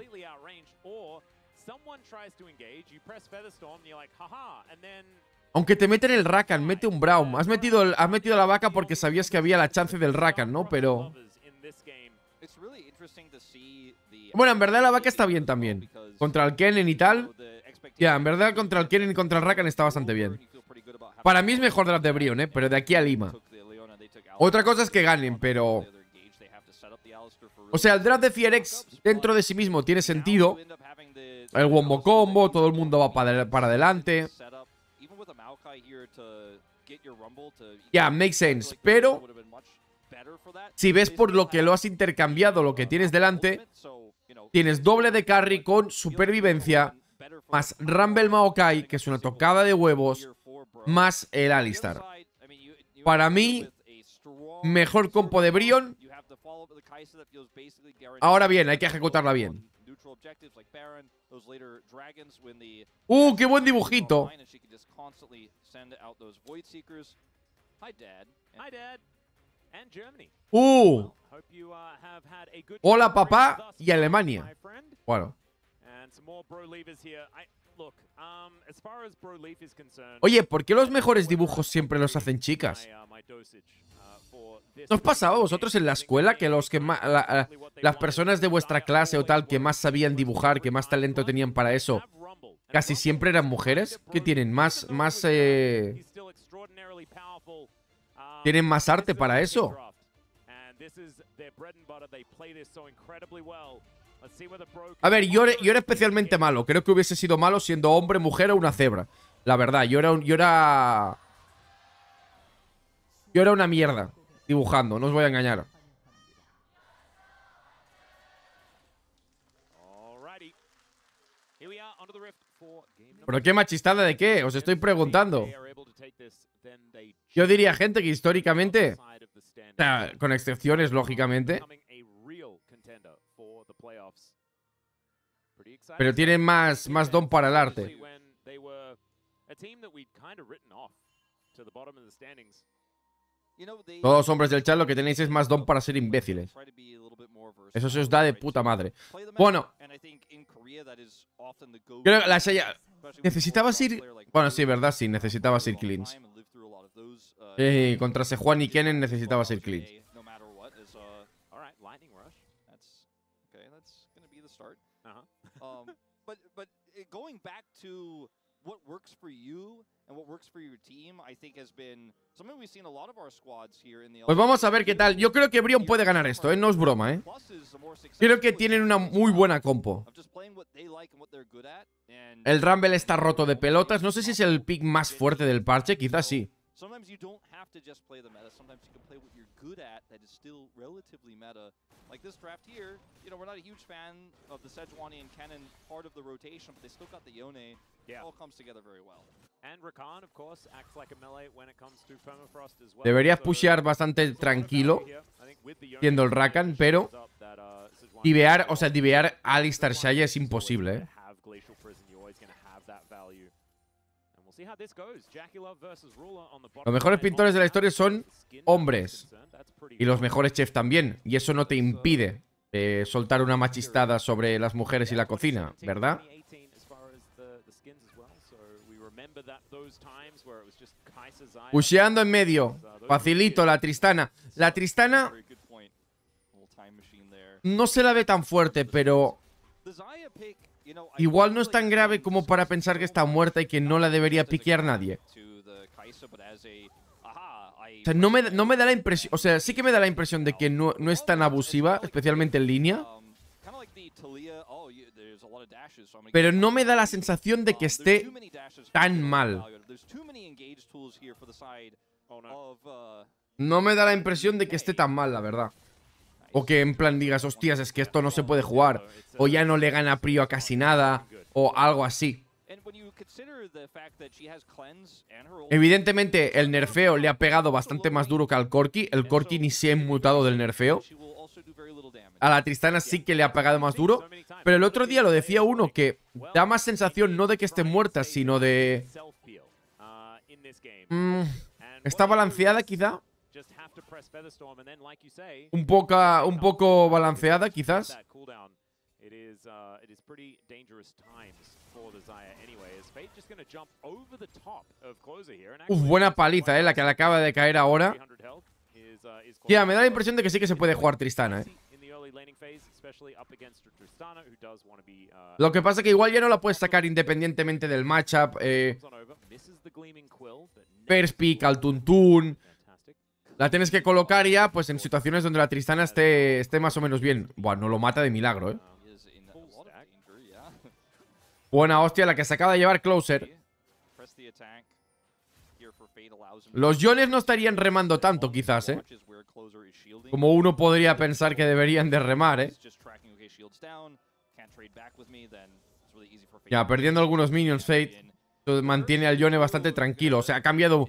B: Aunque te meten el Rakan, mete un Braum. Has metido, metido la vaca porque sabías que había la chance del Rakan, ¿no? Pero... Bueno, en verdad la vaca está bien también. Contra el Kennen y tal. Ya, en verdad contra el Kennen y contra el Rakan está bastante bien. Para mí es mejor draft de Brion, ¿eh? Pero de aquí a Lima. Otra cosa es que ganen, pero... O sea, el draft de Fierex dentro de sí mismo tiene sentido. El Wombo Combo, todo el mundo va para, adelante.
A: Ya, make sense. Pero
B: si ves por lo que lo has intercambiado, lo que tienes delante, tienes doble de carry con supervivencia, más Rumble Maokai, que es una tocada de huevos, más el Alistar. Para mí, mejor compo de Brion Ahora bien, hay que ejecutarla bien.
A: ¡Uh, qué buen dibujito!
B: ¡Uh! uh Hola papá y Alemania. Bueno.
D: Um,
B: Oye, ¿por qué los mejores dibujos siempre los hacen chicas? Uh, uh, ¿Nos pasaba a vosotros en la escuela que, los que eh, las personas de vuestra clase o tal que más sabían dibujar, que más talento tenían para eso, casi siempre eran mujeres? ¿Que eh, um, tienen? Más, más, ¿Tienen más arte para eso? A ver, yo, yo era especialmente malo. Creo que hubiese sido malo siendo hombre, mujer o una cebra. La verdad, yo era... yo era... Yo era una mierda dibujando, no os voy a engañar. ¿Pero qué machistada de qué? Os estoy preguntando.
D: Yo diría gente que históricamente, con excepciones lógicamente, pero tienen más, más don para el arte. Todos hombres del
B: chat lo que tenéis es más don para ser imbéciles. Eso se os da de puta madre. Bueno. Creo que Necesitabas ir... Bueno, sí, verdad, sí. Necesitabas ir cleans. Uh, sí, contra Sejuan y Kennen necesitabas ir cleans. Pues vamos a ver qué tal. Yo creo que Brion puede ganar esto, eh, no es broma, eh. Creo que tienen una muy buena compo. El Rumble está roto de pelotas, no sé si es el pick más fuerte del parche, quizás sí
A: sometimes you don't have to just play the meta. Sometimes you can play what you're good at that is still relatively meta. Like this draft here, you know, we're not a huge fan of the Sejuani and Kennen part of the rotation, but they still got the Yone. Yeah. It all comes together very well. And Rakan, of course, acts like a melee when it comes to Permafrost
B: as well. Deberías pushear uh, bastante uh, tranquilo,
D: viendo el Rakan, pero
B: uh, divear, o sea, divear Alistar Shaya es imposible, ¿eh? Los mejores pintores de la historia son hombres. Y los mejores chefs también. Y eso no te impide eh, soltar una machistada sobre las mujeres y la cocina, ¿verdad? Pusheando en medio. Facilito la Tristana. La Tristana... No se la ve tan fuerte, pero... Igual no es tan grave como para pensar que está muerta y que no la debería piquear nadie. O sea, no me, da la impresión... O sea, sí que me da la impresión de que no es tan abusiva, especialmente en línea. Pero no me da la sensación de que esté tan mal. No me da la uh, impresión de que esté tan mal, la verdad. O que en plan digas, hostias, es que esto no se puede jugar. O ya no le gana Prio a casi nada. O algo así. Evidentemente, el nerfeo le ha pegado bastante más duro que al Corki. El Corki ni se ha mutado del nerfeo. A la Tristana sí que le ha pegado más duro. Pero el otro día lo decía uno que da más sensación no de que esté muerta, sino de...
D: Uh, mm, está balanceada quizá un, poco
B: un poco balanceada, quizás. buena paliza, eh, la que le acaba de caer ahora. Ya, uh, me da la impresión de que sí que se puede jugar Tristana, eh.
C: Uh,
B: Lo que pasa es que igual ya no la puedes sacar independientemente del matchup. Eh, Perspi, Caltuntun, la tienes que colocar ya, pues en situaciones donde la Tristana esté, esté más o menos bien. Bueno, no lo mata de milagro, ¿eh? Buena hostia, la que se acaba de llevar Closer. Los Yones no estarían remando tanto, quizás, ¿eh? Como uno podría pensar que deberían de remar, ¿eh? Ya, perdiendo algunos minions, Fate mantiene al Yone bastante tranquilo. O sea, ha cambiado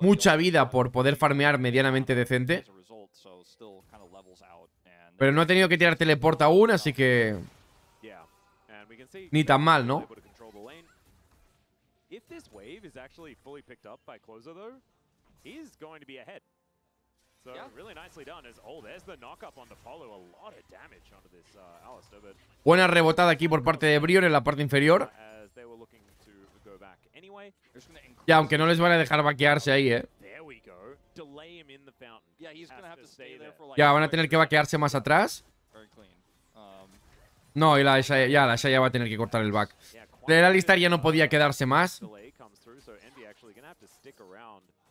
B: mucha vida por poder farmear medianamente decente. Pero no ha tenido que tirar teleporta aún, así que...
D: Ni tan mal, ¿no?
B: Buena rebotada aquí por parte de Brion en la parte inferior. Ya, aunque no les van a dejar vaquearse ahí, ¿eh? Ya, van a tener que vaquearse más atrás. Um, no, y la Shaya, ya, la Ya va a tener que cortar el back. De la lista ya no podía quedarse más.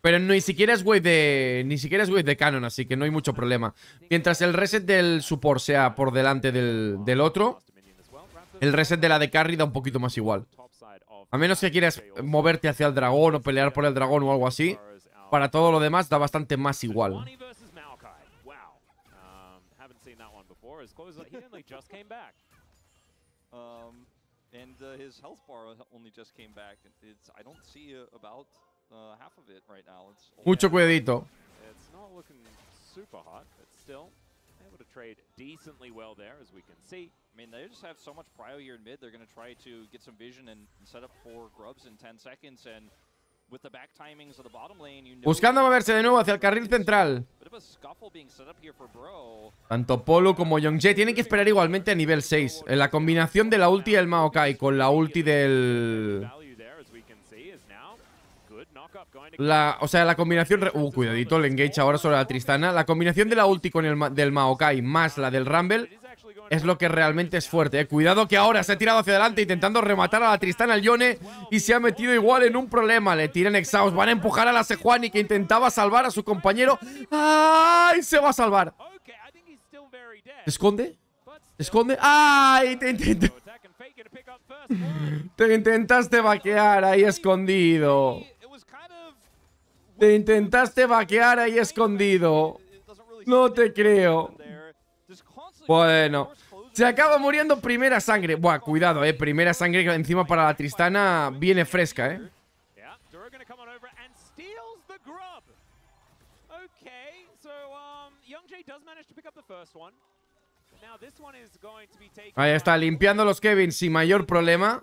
B: Pero ni siquiera es wave de. Ni siquiera es wave de canon, así que no hay mucho problema. Mientras el reset del support sea por delante del, del otro, el reset de la de carry da un poquito más igual. A menos que quieras moverte hacia el dragón o pelear por el dragón o algo así. Para todo lo demás da bastante más igual.
A: Um, Mucho cuidadito able to trade decently well there, as we can see. I mean, they just have so much prio here in mid. They're going to try to get some vision and set up for grubs in 10 seconds. And with the back timings
B: of the bottom lane, you know Buscando moverse de nuevo hacia el carril central. Tanto Polo como Yongje tienen que esperar igualmente a nivel 6. En la combinación de la ulti del Maokai con la ulti del... La, o sea, la combinación... Uh, cuidadito el engage ahora sobre la Tristana. La combinación de la ulti con el del Maokai más la del Rumble es lo que realmente es fuerte. Eh. Cuidado que ahora se ha tirado hacia adelante intentando rematar a la Tristana al Yone y se ha metido igual en un problema. Le tiran exhaust, van a empujar a la Sejuani que intentaba salvar a su compañero. ¡Ay! Se va a salvar. esconde? esconde? ¡Ay! Te intentaste... Te intentaste vaquear ahí escondido. Te intentaste vaquear ahí escondido. No te creo. Bueno. Se acaba muriendo primera sangre. Buah, cuidado, eh. Primera sangre que encima para la Tristana viene fresca, eh. Ahí está, limpiando los Kevin sin mayor problema.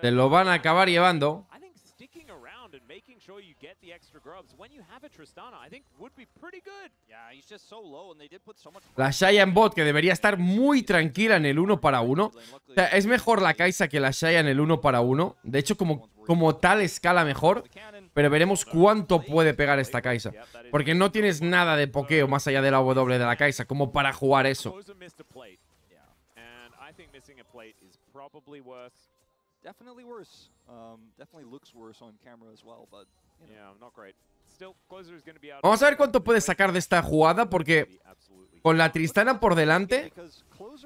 B: Te lo van a acabar llevando.
D: La you get the extra grubs when you have a I think would be pretty good. Yeah, he's just so low
B: and they did put so much La bot que debería estar muy tranquila en el 1 para 1. O sea, es mejor la Kaisa que la Shaya en el 1 para 1. De hecho, como como tal escala mejor, pero veremos cuánto puede pegar esta Kaisa. Porque no tienes nada de pokeo más allá de la W de la Kaisa, como para jugar eso.
A: Definitely worse. Vamos a ver
B: cuánto puede sacar de esta jugada porque con la Tristana por delante,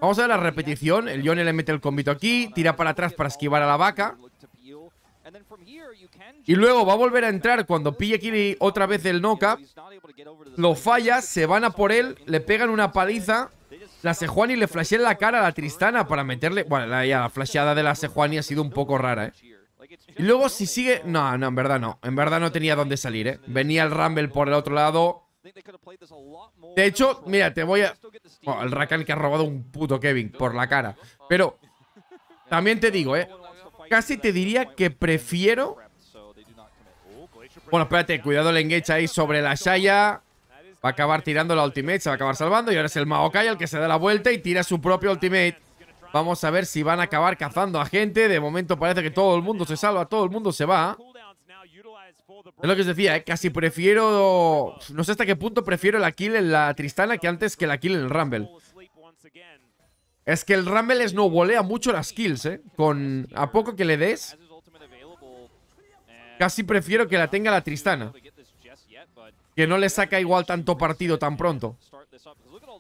B: vamos a ver la repetición. El Yone le mete el combito aquí, tira para atrás para esquivar a la vaca. Y luego va a volver a entrar cuando pille aquí otra vez el Noca Lo falla, se van a por él, le pegan una paliza. La Sejuani le flashea la cara a la Tristana para meterle... Bueno, ya, la flasheada de la Sejuani ha sido un poco rara, ¿eh? Y luego si sigue... No, no, en verdad no. En verdad no tenía dónde salir, ¿eh? Venía el Rumble por el otro lado. De hecho, mira, te voy a... Oh, el Rakan que ha robado un puto Kevin por la cara. Pero también te digo, ¿eh? Casi te diría que prefiero... Bueno, espérate, cuidado el engage ahí sobre la Shaya. Va a acabar tirando la ultimate, se va a acabar salvando. Y ahora es el Maokai el que se da la vuelta y tira su propio ultimate. Vamos a ver si van a acabar cazando a gente. De momento parece que todo el mundo se salva, todo el mundo se va. Es lo que os decía, eh, casi prefiero... No sé hasta qué punto prefiero la kill en la Tristana que antes que la kill en el Rumble. Es que el Rumble no volea mucho las kills, ¿eh? Con a poco que le des, casi prefiero que la tenga la Tristana. Que no le saca igual tanto partido tan pronto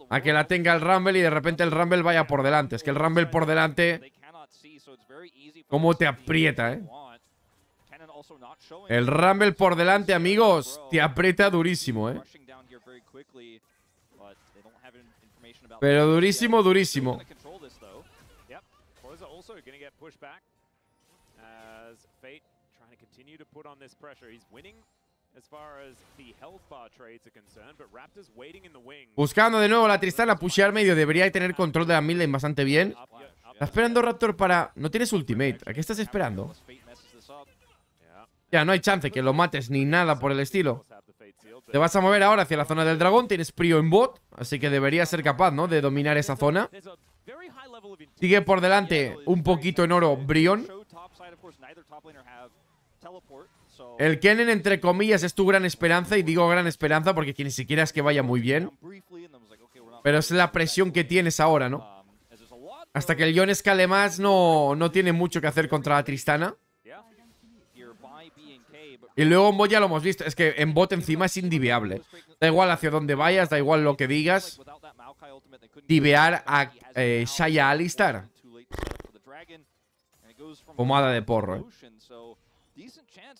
B: a que la tenga el Rumble y de repente el Rumble vaya por delante. Es que el Rumble por delante...
C: ¿Cómo te aprieta, eh?
B: El Rumble por delante, amigos, te aprieta durísimo, eh.
D: Pero durísimo, durísimo.
B: Buscando de nuevo la Tristana, pushear medio. Debería tener control de la midlane bastante bien. Está esperando Raptor para... No tienes ultimate. ¿A qué estás esperando? Ya, no hay chance que lo mates ni nada por el estilo. Te vas a mover ahora hacia la zona del dragón. Tienes Prio en bot. Así que debería ser capaz, ¿no? De dominar esa zona. Sigue por delante un poquito en oro Brion. El Kennen, entre comillas, es tu gran esperanza. Y digo gran esperanza porque ni siquiera es que vaya muy bien. Pero es la presión que tienes ahora, ¿no? Um, Hasta que el Jones escale más, no, no tiene mucho que hacer contra la Tristana. Y luego en bot ya lo hemos visto. Es que en bot encima es indiviable. Da igual hacia dónde vayas, da igual lo que digas. Divear a eh, Shaya Alistar.
A: Pomada de porro. ¿eh?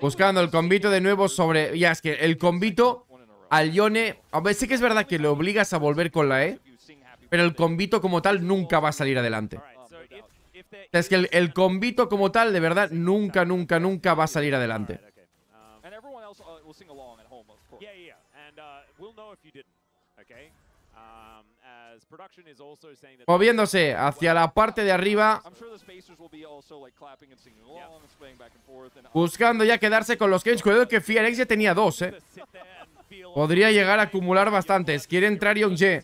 B: Buscando el convito de nuevo sobre... Ya, es que el convito al Yone... A ver, sí que es verdad que le obligas a volver con la E, pero el convito como tal nunca va a salir adelante. Es que el, el convito como tal, de verdad, nunca, nunca, nunca va a salir adelante.
D: moviéndose hacia la parte
B: de arriba. Buscando ya quedarse con los Kens. Cuidado que Fierex ya tenía dos, ¿eh? Podría llegar a acumular bastantes. Quiere entrar Young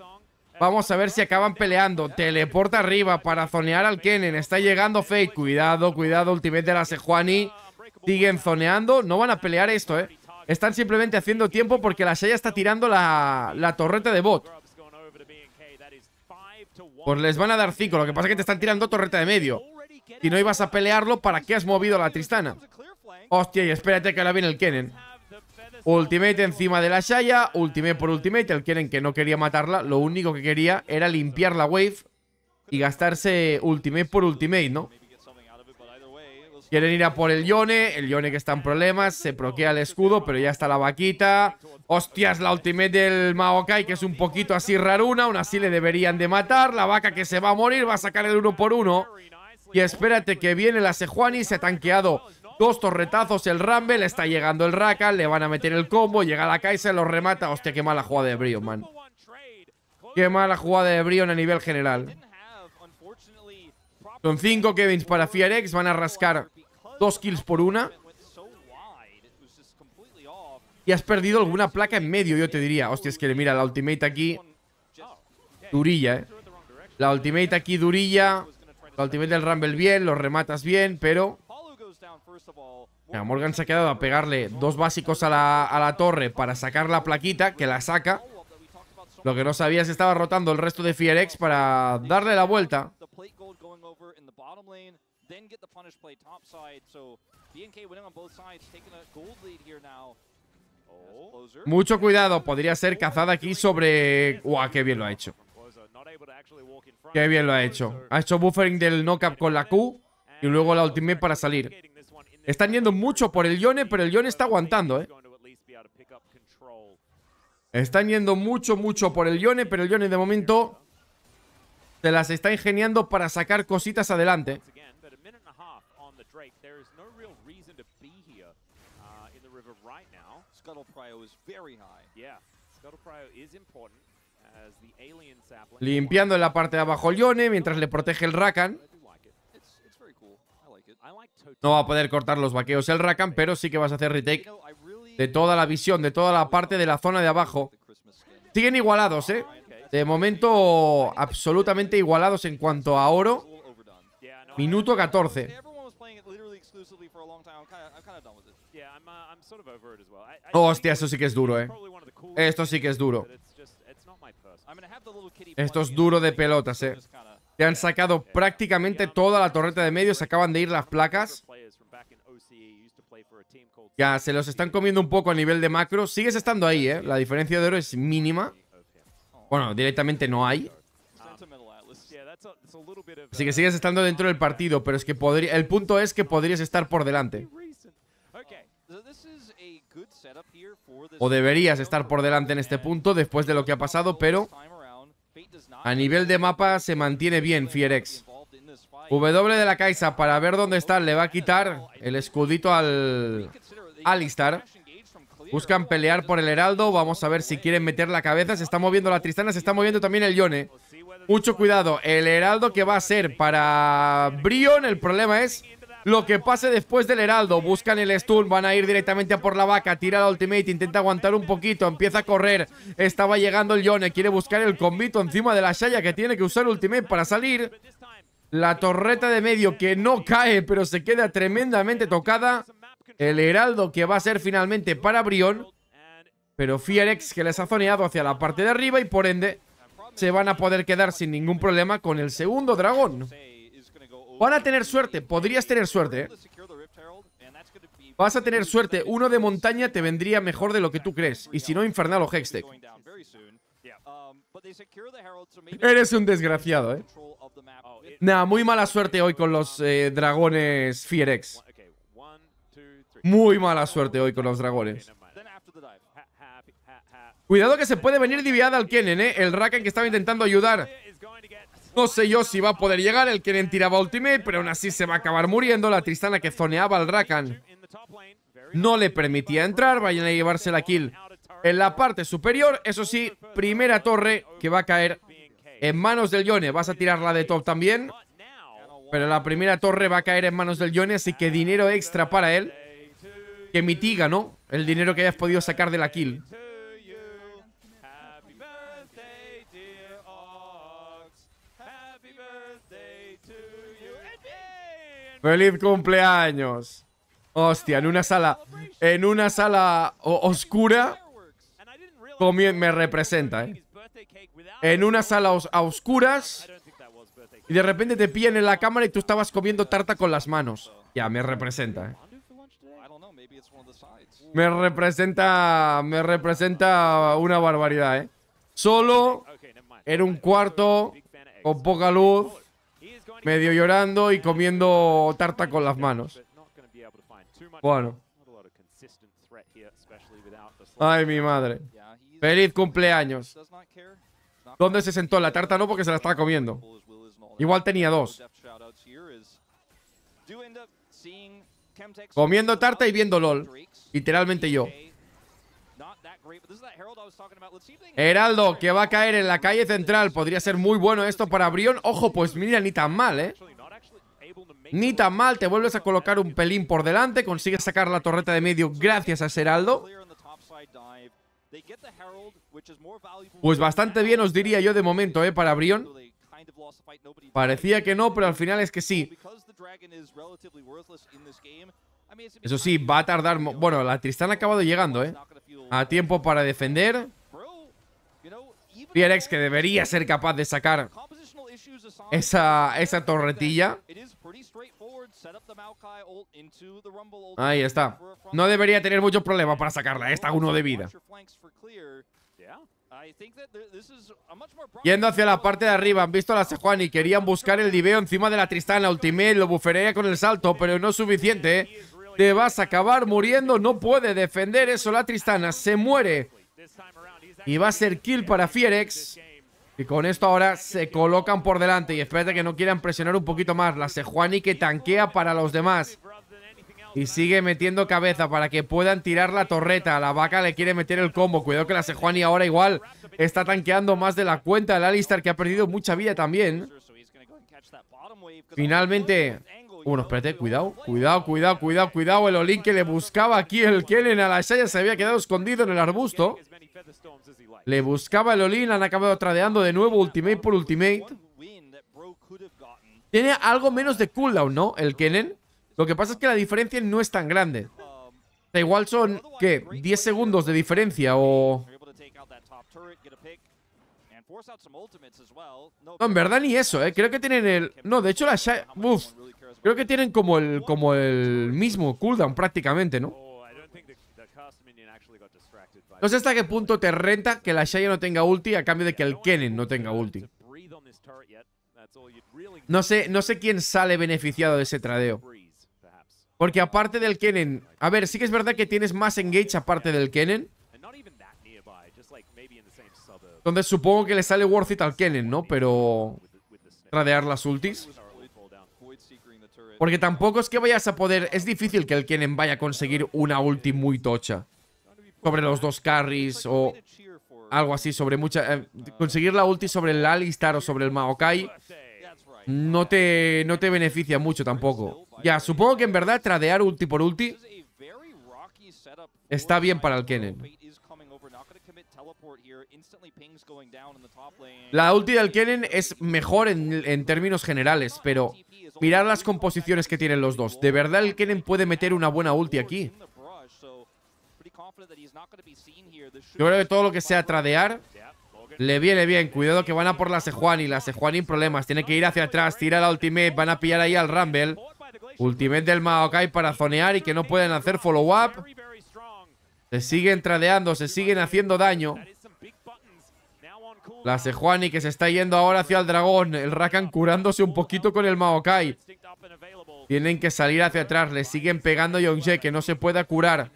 B: Vamos a ver si acaban peleando. Teleporta arriba para zonear al Kennen. Está llegando Fake. Cuidado, cuidado. Ultimate de la Sejuani. Siguen zoneando. No van a pelear esto, ¿eh? Están simplemente haciendo tiempo porque la Shaya está tirando la, la torreta de bot. Pues les van a dar 5. Lo que pasa es que te están tirando torreta de medio. Y no ibas a pelearlo, ¿para qué has movido a la Tristana? Hostia, y espérate que ahora viene el Kennen. Ultimate encima de la Shaya. Ultimate por Ultimate. El Kennen que no quería matarla. Lo único que quería era limpiar la wave y gastarse Ultimate por Ultimate, ¿no? Quieren ir a por el Yone. El Yone que está en problemas. Se proquea el escudo, pero ya está la vaquita. Hostias, la ultimate del Maokai, que es un poquito así raruna. Aún así le deberían de matar. La vaca que se va a morir va a sacar el uno por uno. Y espérate que viene la Sejuani. Se ha tanqueado dos torretazos el Rumble. Está llegando el Rakan. Le van a meter el combo. Llega la Kai, se lo remata. Hostia, qué mala jugada de Brion, man. Qué mala jugada de Brion a nivel general. Son cinco Kevins para Fierex, Van a rascar dos kills por una. Y has perdido alguna placa en medio, yo te diría. Hostia, es que mira, la ultimate aquí... Durilla, eh. La ultimate aquí durilla. La ultimate del Rumble bien, los rematas bien, pero... Morgan se ha quedado a pegarle dos básicos a la, torre para sacar la plaquita, que la saca. Lo que no sabía es que estaba rotando el resto de Fierex para darle la vuelta. Mucho cuidado, podría ser cazada aquí sobre... ¡Guau, qué bien lo ha hecho! ¡Qué bien lo ha hecho! Ha hecho buffering del knockup con la Q y luego la ultimate para salir. Están yendo mucho por el Yone, pero el Yone está aguantando, ¿eh? Están yendo mucho, mucho por el Yone, pero el Yone de momento se las está ingeniando para sacar cositas adelante. Limpiando en la parte de abajo el Yone mientras le protege el Rakan. No va a poder cortar los vaqueos el Rakan, pero sí que vas a hacer retake de toda la visión, de toda la parte de la zona de abajo. Siguen igualados, ¿eh? De momento absolutamente igualados en cuanto a oro. Minuto 14 hostia, eh. esto sí que es duro, eh. Esto sí que es duro. Esto es duro de pelotas, eh. Te han sacado prácticamente toda la torreta de medio Se acaban de ir las placas. Ya, se los están comiendo un poco a nivel de macro. Sigues estando ahí, ¿eh? La diferencia de oro es mínima. Bueno, directamente no hay. Así que uh, sigues estando dentro del partido, pero es que podría, el punto es que podrías estar por delante. O deberías estar por delante en este punto después de lo que ha pasado, pero a nivel de mapa se mantiene bien Fierex. W de la Kaisa para ver dónde está. Le va a quitar el escudito al Alistar. Buscan pelear por el Heraldo. Vamos a ver si quieren meter la cabeza. Se está moviendo la Tristana, se está moviendo también el Yone mucho cuidado. El heraldo que va a ser para Brion, el problema es lo que pase después del heraldo. Buscan el stun, van a ir directamente a por la vaca. Tira la ultimate, intenta aguantar un poquito, empieza a correr. Estaba llegando el Yone, quiere buscar el combito encima de la Shaya que tiene que usar ultimate para salir. La torreta de medio que no cae, pero se queda tremendamente tocada. El heraldo que va a ser finalmente para Brion. Pero Fierex que les ha zoneado hacia la parte de arriba y por ende se van a poder quedar sin ningún problema con el segundo dragón. Van a tener suerte, podrías tener suerte. ¿eh? Vas a tener suerte, uno de montaña te vendría mejor de lo que tú crees, y si no, Infernal o Hextech. Eres un desgraciado, ¿eh? Nah, muy mala suerte hoy con los eh, dragones Fierex. Muy mala suerte hoy con los dragones. Cuidado que se puede venir diviada al Kennen, ¿eh? El Rakan que estaba intentando ayudar. No sé yo si va a poder llegar. El Kennen tiraba ultimate, pero aún así se va a acabar muriendo. La Tristana que zoneaba al Rakan. No le permitía entrar. Vayan a llevarse la kill en la parte superior. Eso sí, primera torre que va a caer en manos del Yone. Vas a tirar la de top también. Pero la primera torre va a caer en manos del Yone, así que dinero extra para él. Que mitiga, ¿no? El dinero que hayas podido sacar de la kill. ¡Feliz cumpleaños! Hostia, en una sala... En una sala oscura... Me representa, ¿eh? En una sala oscuras... Y de repente te pillan en la cámara y tú estabas comiendo tarta con las manos. Ya, me representa, ¿eh? Me representa... Me representa una barbaridad, ¿eh? Solo... En un cuarto... Con poca luz medio llorando y comiendo tarta con las manos. Bueno. Ay, mi madre. Feliz cumpleaños. ¿Dónde se sentó? La tarta no, porque se la estaba comiendo. Igual tenía dos. Comiendo tarta y viendo LOL. Literalmente yo. Heraldo, que va a caer en la calle central. Podría ser muy bueno esto para Brion. Ojo, pues mira, ni tan mal, ¿eh? Ni tan mal, te vuelves a colocar un pelín por delante. Consigues sacar la torreta de medio gracias a ese Heraldo. Pues bastante bien os diría yo de momento, ¿eh? Para Brion. Parecía que no, pero al final es que sí. Eso sí, va a tardar... Bueno, la Tristán ha acabado llegando, ¿eh? A tiempo para defender. Pierrex que debería ser capaz de sacar esa, esa torretilla. Ahí está. No debería tener mucho problema para sacarla. Está uno de vida. Yendo hacia la parte de arriba, han visto a la Sejuani querían buscar el diveo encima de la Tristana. Ultimate lo buferea con el salto, pero no es suficiente te vas a acabar muriendo. No puede defender eso la Tristana. Se muere. Y va a ser kill para Fierex. Y con esto ahora se colocan por delante. Y espérate que no quieran presionar un poquito más. La Sejuani que tanquea para los demás. Y sigue metiendo cabeza para que puedan tirar la torreta. La vaca le quiere meter el combo. Cuidado que la Sejuani ahora igual está tanqueando más de la cuenta. El Alistar que ha perdido mucha vida también. Finalmente uno, espérate, cuidado, cuidado, cuidado, cuidado, cuidado. El Olin que le buscaba aquí el Kennen a la Shaya se había quedado escondido en el arbusto. Le buscaba el Olin, han acabado tradeando de nuevo ultimate por ultimate. Tiene algo menos de cooldown, ¿no? El Kennen. Lo que pasa es que la diferencia no es tan grande. Da igual son, ¿qué? 10 segundos de diferencia o... No, en verdad ni eso, ¿eh? Creo que tienen el... No, de hecho la Shaya... Uf. Creo que tienen como el, como el mismo cooldown prácticamente, ¿no? No sé hasta qué punto te renta que la Shaya no tenga ulti a cambio de que el Kennen no tenga ulti. No sé, no sé quién sale beneficiado de ese tradeo. Porque aparte del Kennen... A ver, sí que es verdad que tienes más engage aparte del Kennen. Entonces supongo que le sale worth it al Kennen, ¿no? Pero... Tradear las ultis. Porque tampoco es que vayas a poder... Es difícil que el Kennen vaya a conseguir una ulti muy tocha. Sobre los dos carries o algo así. sobre mucha eh, Conseguir la ulti sobre el Alistar o sobre el Maokai no te, no te beneficia mucho tampoco. Ya, supongo que en verdad tradear ulti por ulti está bien para el Kennen. La ulti del Kennen es mejor en, términos generales, pero mirar las composiciones que tienen los dos. De verdad el Kennen puede meter una buena ulti aquí. Yo creo que todo lo que sea tradear le viene bien. Cuidado que van a por la Sejuani. La Sejuani en problemas. Tiene que ir hacia atrás, tira la ultimate, van a pillar ahí al Rumble. Ultimate del Maokai para zonear y que no pueden hacer follow-up. Se siguen tradeando, se siguen haciendo daño. La Sejuani que se está yendo ahora hacia el dragón. El Rakan curándose un poquito con el Maokai. Tienen que salir hacia atrás. Le siguen pegando Yongje que no se pueda curar.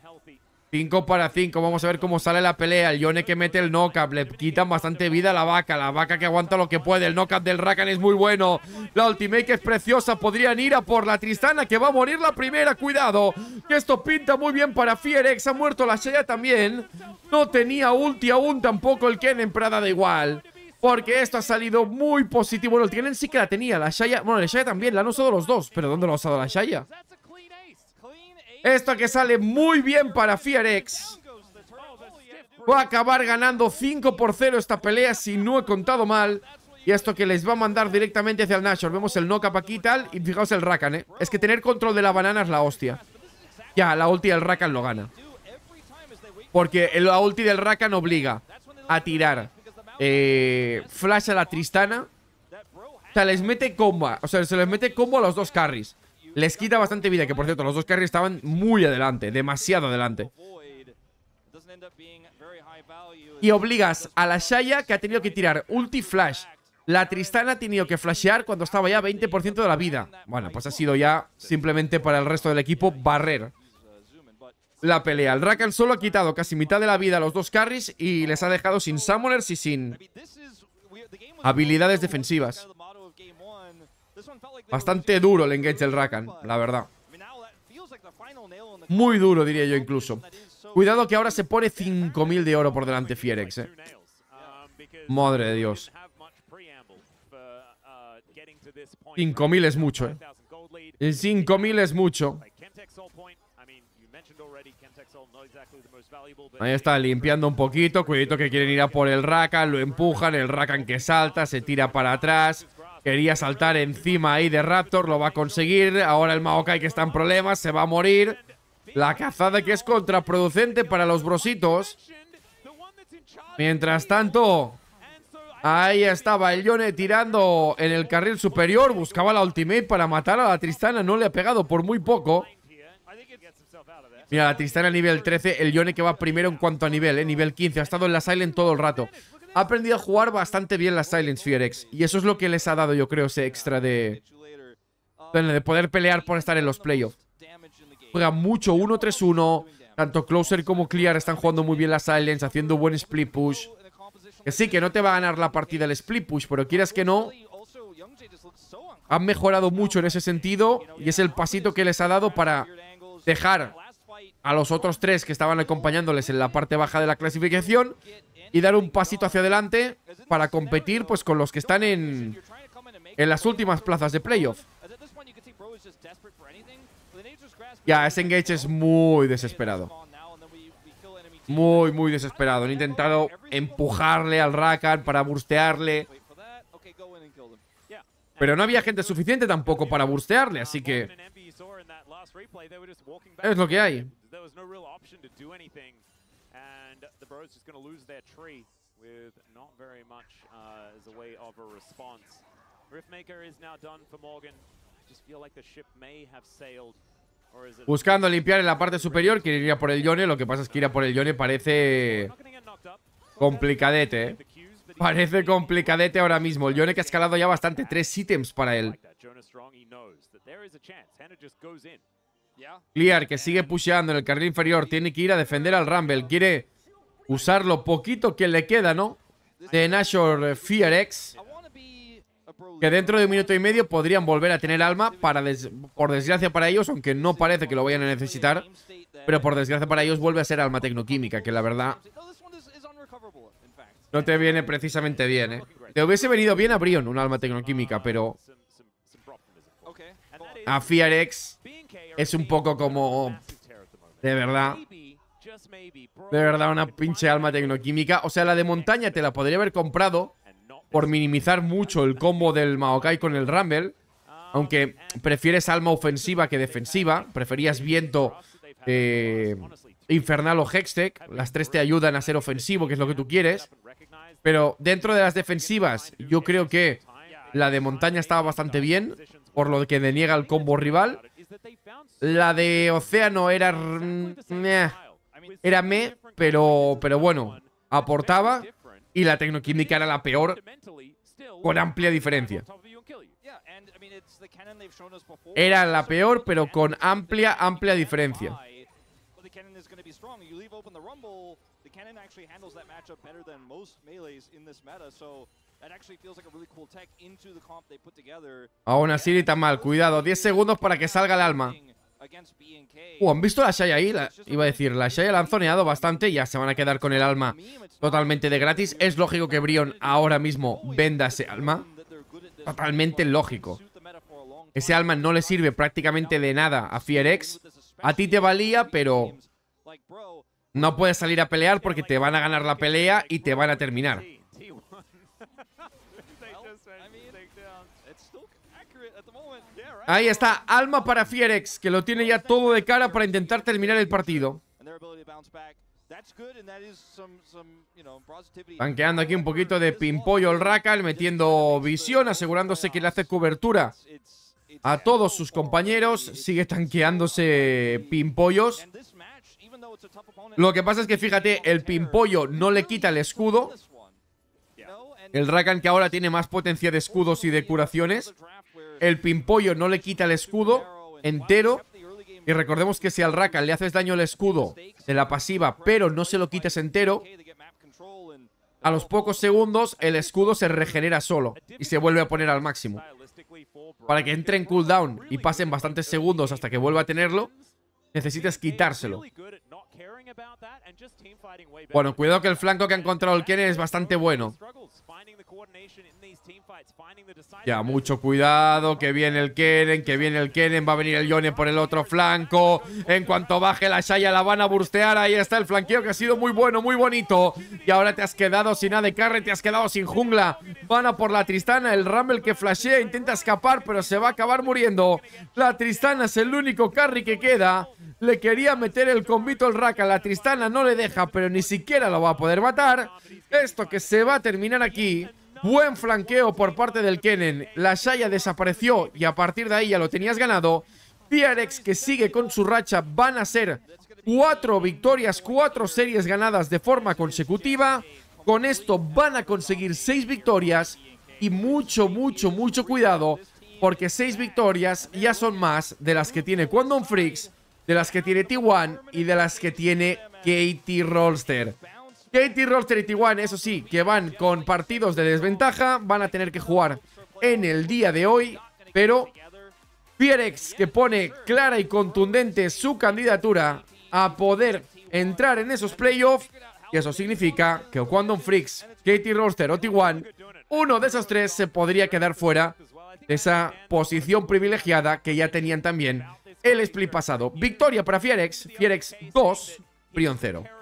B: 5 para 5, vamos a ver cómo sale la pelea. El Yone que mete el knockup, le quitan bastante vida a la vaca. La vaca que aguanta lo que puede. El knockup del Rakan es muy bueno. La ultimate es preciosa. Podrían ir a por la Tristana que va a morir la primera. Cuidado, que esto pinta muy bien para Fierex. Ha muerto la Shaya también. No tenía ulti aún tampoco el Ken en Prada da igual. Porque esto ha salido muy positivo. Bueno, el Tienen sí que la tenía. La Shaya, bueno, la Shaya también. La han usado los dos. Pero ¿dónde la ha usado la Shaya? Esto que sale muy bien para Fiarex. Va a acabar ganando 5 por 0 esta pelea si no he contado mal. Y esto que les va a mandar directamente hacia el Nashor. Vemos el knock-up aquí y tal. Y fijaos el Rakan, ¿eh? Es que tener control de la banana es la hostia. Ya, la ulti del Rakan lo gana. Porque la ulti del Rakan obliga a tirar eh, flash a la Tristana. O sea, les mete combo. O sea, se les mete combo a los dos carries. Les quita bastante vida, que por cierto, los dos carries estaban muy adelante, demasiado adelante. Y obligas a la Shaya que ha tenido que tirar ulti flash. La Tristana ha tenido que flashear cuando estaba ya 20% de la vida. Bueno, pues ha sido ya simplemente para el resto del equipo barrer la pelea. El Rakan solo ha quitado casi mitad de la vida a los dos carries y les ha dejado sin summoners y sin habilidades defensivas. Bastante duro el engage del Rakan, la verdad. Muy duro, diría yo incluso. Cuidado que ahora se pone 5.000 de oro por delante Fierex, eh. Madre de Dios.
D: 5.000 es mucho, eh.
B: 5.000 es mucho. Ahí está, limpiando un poquito. Cuidado que quieren ir a por el Rakan. Lo empujan. El Rakan que salta, se tira para atrás. Quería saltar encima ahí de Raptor, lo va a conseguir. Ahora el Maokai que está en problemas, se va a morir. La cazada que es contraproducente para los brositos. Mientras tanto, ahí estaba el Yone tirando en el carril superior. Buscaba la ultimate para matar a la Tristana. No le ha pegado por muy poco. Mira, la Tristana nivel 13. El Yone que va primero en cuanto a nivel, ¿eh? nivel 15. Ha estado en la Silent todo el rato ha aprendido a jugar bastante bien la Silence Fierex. Y eso es lo que les ha dado, yo creo, ese extra de... De poder pelear por estar en los playoffs. Juega mucho 1-3-1. Tanto Closer como Clear están jugando muy bien la Silence, haciendo buen split push. Que sí, que no te va a ganar la partida el split push, pero quieras que no, han mejorado mucho en ese sentido y es el pasito que les ha dado para dejar a los otros tres que estaban acompañándoles en la parte baja de la clasificación y dar un pasito hacia adelante para competir pues con los que están en, en las últimas plazas de playoff. Ya, ese engage es muy desesperado. Muy, muy desesperado. Han intentado empujarle al Rakan para burstearle. Pero no había gente suficiente tampoco para burstearle, así que...
D: E es lo que hay.
B: Buscando limpiar en la parte superior, quiere ir a por el Yone. Lo que pasa es que ir a por el Yone parece complicadete. ¿eh? Parece complicadete ahora mismo. El Yone que ha escalado ya bastante, tres ítems para él. Clear que sigue pusheando en el carril inferior, tiene que ir a defender al Rumble. Quiere usar lo poquito que le queda, ¿no? De Nashor X. Que dentro de un minuto y medio podrían volver a tener alma, para por desgracia para ellos, aunque no parece que lo vayan a necesitar. Pero por desgracia para ellos vuelve a ser alma tecnoquímica, que la verdad no te viene precisamente bien, ¿eh? Te hubiese venido bien a Brion un alma tecnoquímica, pero... A X es un poco como... De verdad... De verdad, una pinche alma tecnoquímica. O sea, la de montaña te la podría haber comprado por minimizar mucho el combo del Maokai con el Rumble. Aunque prefieres alma ofensiva que defensiva. Preferías viento eh, infernal o Hextech. Las tres te ayudan a ser ofensivo, que es lo que tú quieres. Pero dentro de las defensivas, yo creo que la de montaña estaba bastante bien. Por lo que deniega el combo rival. La de océano era... Eh, era me, pero, pero bueno, aportaba y la tecnoquímica era la peor con amplia diferencia. Era la peor, pero con amplia, amplia diferencia. Aún así ni tan mal, cuidado, 10 segundos para que salga el alma. Uh, ¿han visto la Shaya ahí? iba a decir, la Shaya la han zoneado bastante y ya se van a quedar con el alma totalmente de gratis. Es lógico que Brion ahora mismo venda ese alma. Totalmente lógico. Ese alma no le sirve prácticamente de nada a Fierex. A ti te valía, pero no puedes salir a pelear porque te van a ganar la pelea y te van a terminar. Ahí está, alma para Fierex, que lo tiene ya todo de cara para intentar terminar el partido. Tanqueando aquí un poquito de pimpollo el Rakan, metiendo visión, asegurándose que le hace cobertura a todos sus compañeros. Sigue tanqueándose pimpollos. Lo que pasa es que fíjate, el pimpollo no le quita el escudo. El Rakan que ahora tiene más potencia de escudos y de curaciones. El pimpollo no le quita el escudo entero. Y recordemos que si al Rakan le haces daño el escudo de la pasiva, pero no se lo quites entero, a los pocos segundos el escudo se regenera solo y se vuelve a poner al máximo. Para que entre en cooldown y pasen bastantes segundos hasta que vuelva a tenerlo, necesitas quitárselo. Bueno, cuidado que el flanco que ha encontrado el Keren es bastante bueno. Ya, mucho cuidado, que viene el Kennen, que viene el Kennen va a venir el Yone por el otro flanco. En cuanto baje la Shaya la van a burstear, ahí está el flanqueo que ha sido muy bueno, muy bonito. Y ahora te has quedado sin de Carry, te has quedado sin jungla. Van a por la Tristana, el Rumble que flashea, intenta escapar, pero se va a acabar muriendo. La Tristana es el único carry que queda. Le quería meter el convito al Rumble la Tristana no le deja, pero ni siquiera lo va a poder matar. Esto que se va a terminar aquí. Buen flanqueo por parte del Kennen. La Shaya desapareció y a partir de ahí ya lo tenías ganado. Piarex que sigue con su racha van a ser cuatro victorias, cuatro series ganadas de forma consecutiva. Con esto van a conseguir seis victorias y mucho, mucho, mucho cuidado porque seis victorias ya son más de las que tiene Quantum Freaks de las que tiene T1 y de las que tiene Katie Rolster. Katie Rolster y T1, eso sí, que van con partidos de desventaja, van a tener que jugar en el día de hoy, pero Fierex, que pone clara y contundente su candidatura a poder entrar en esos playoffs, y eso significa que o Quantum Freaks, Katie Rolster o T1, uno de esos tres se podría quedar fuera de esa posición privilegiada que ya tenían también el split pasado. Victoria para Fierex, Fierex 2, Prion 0.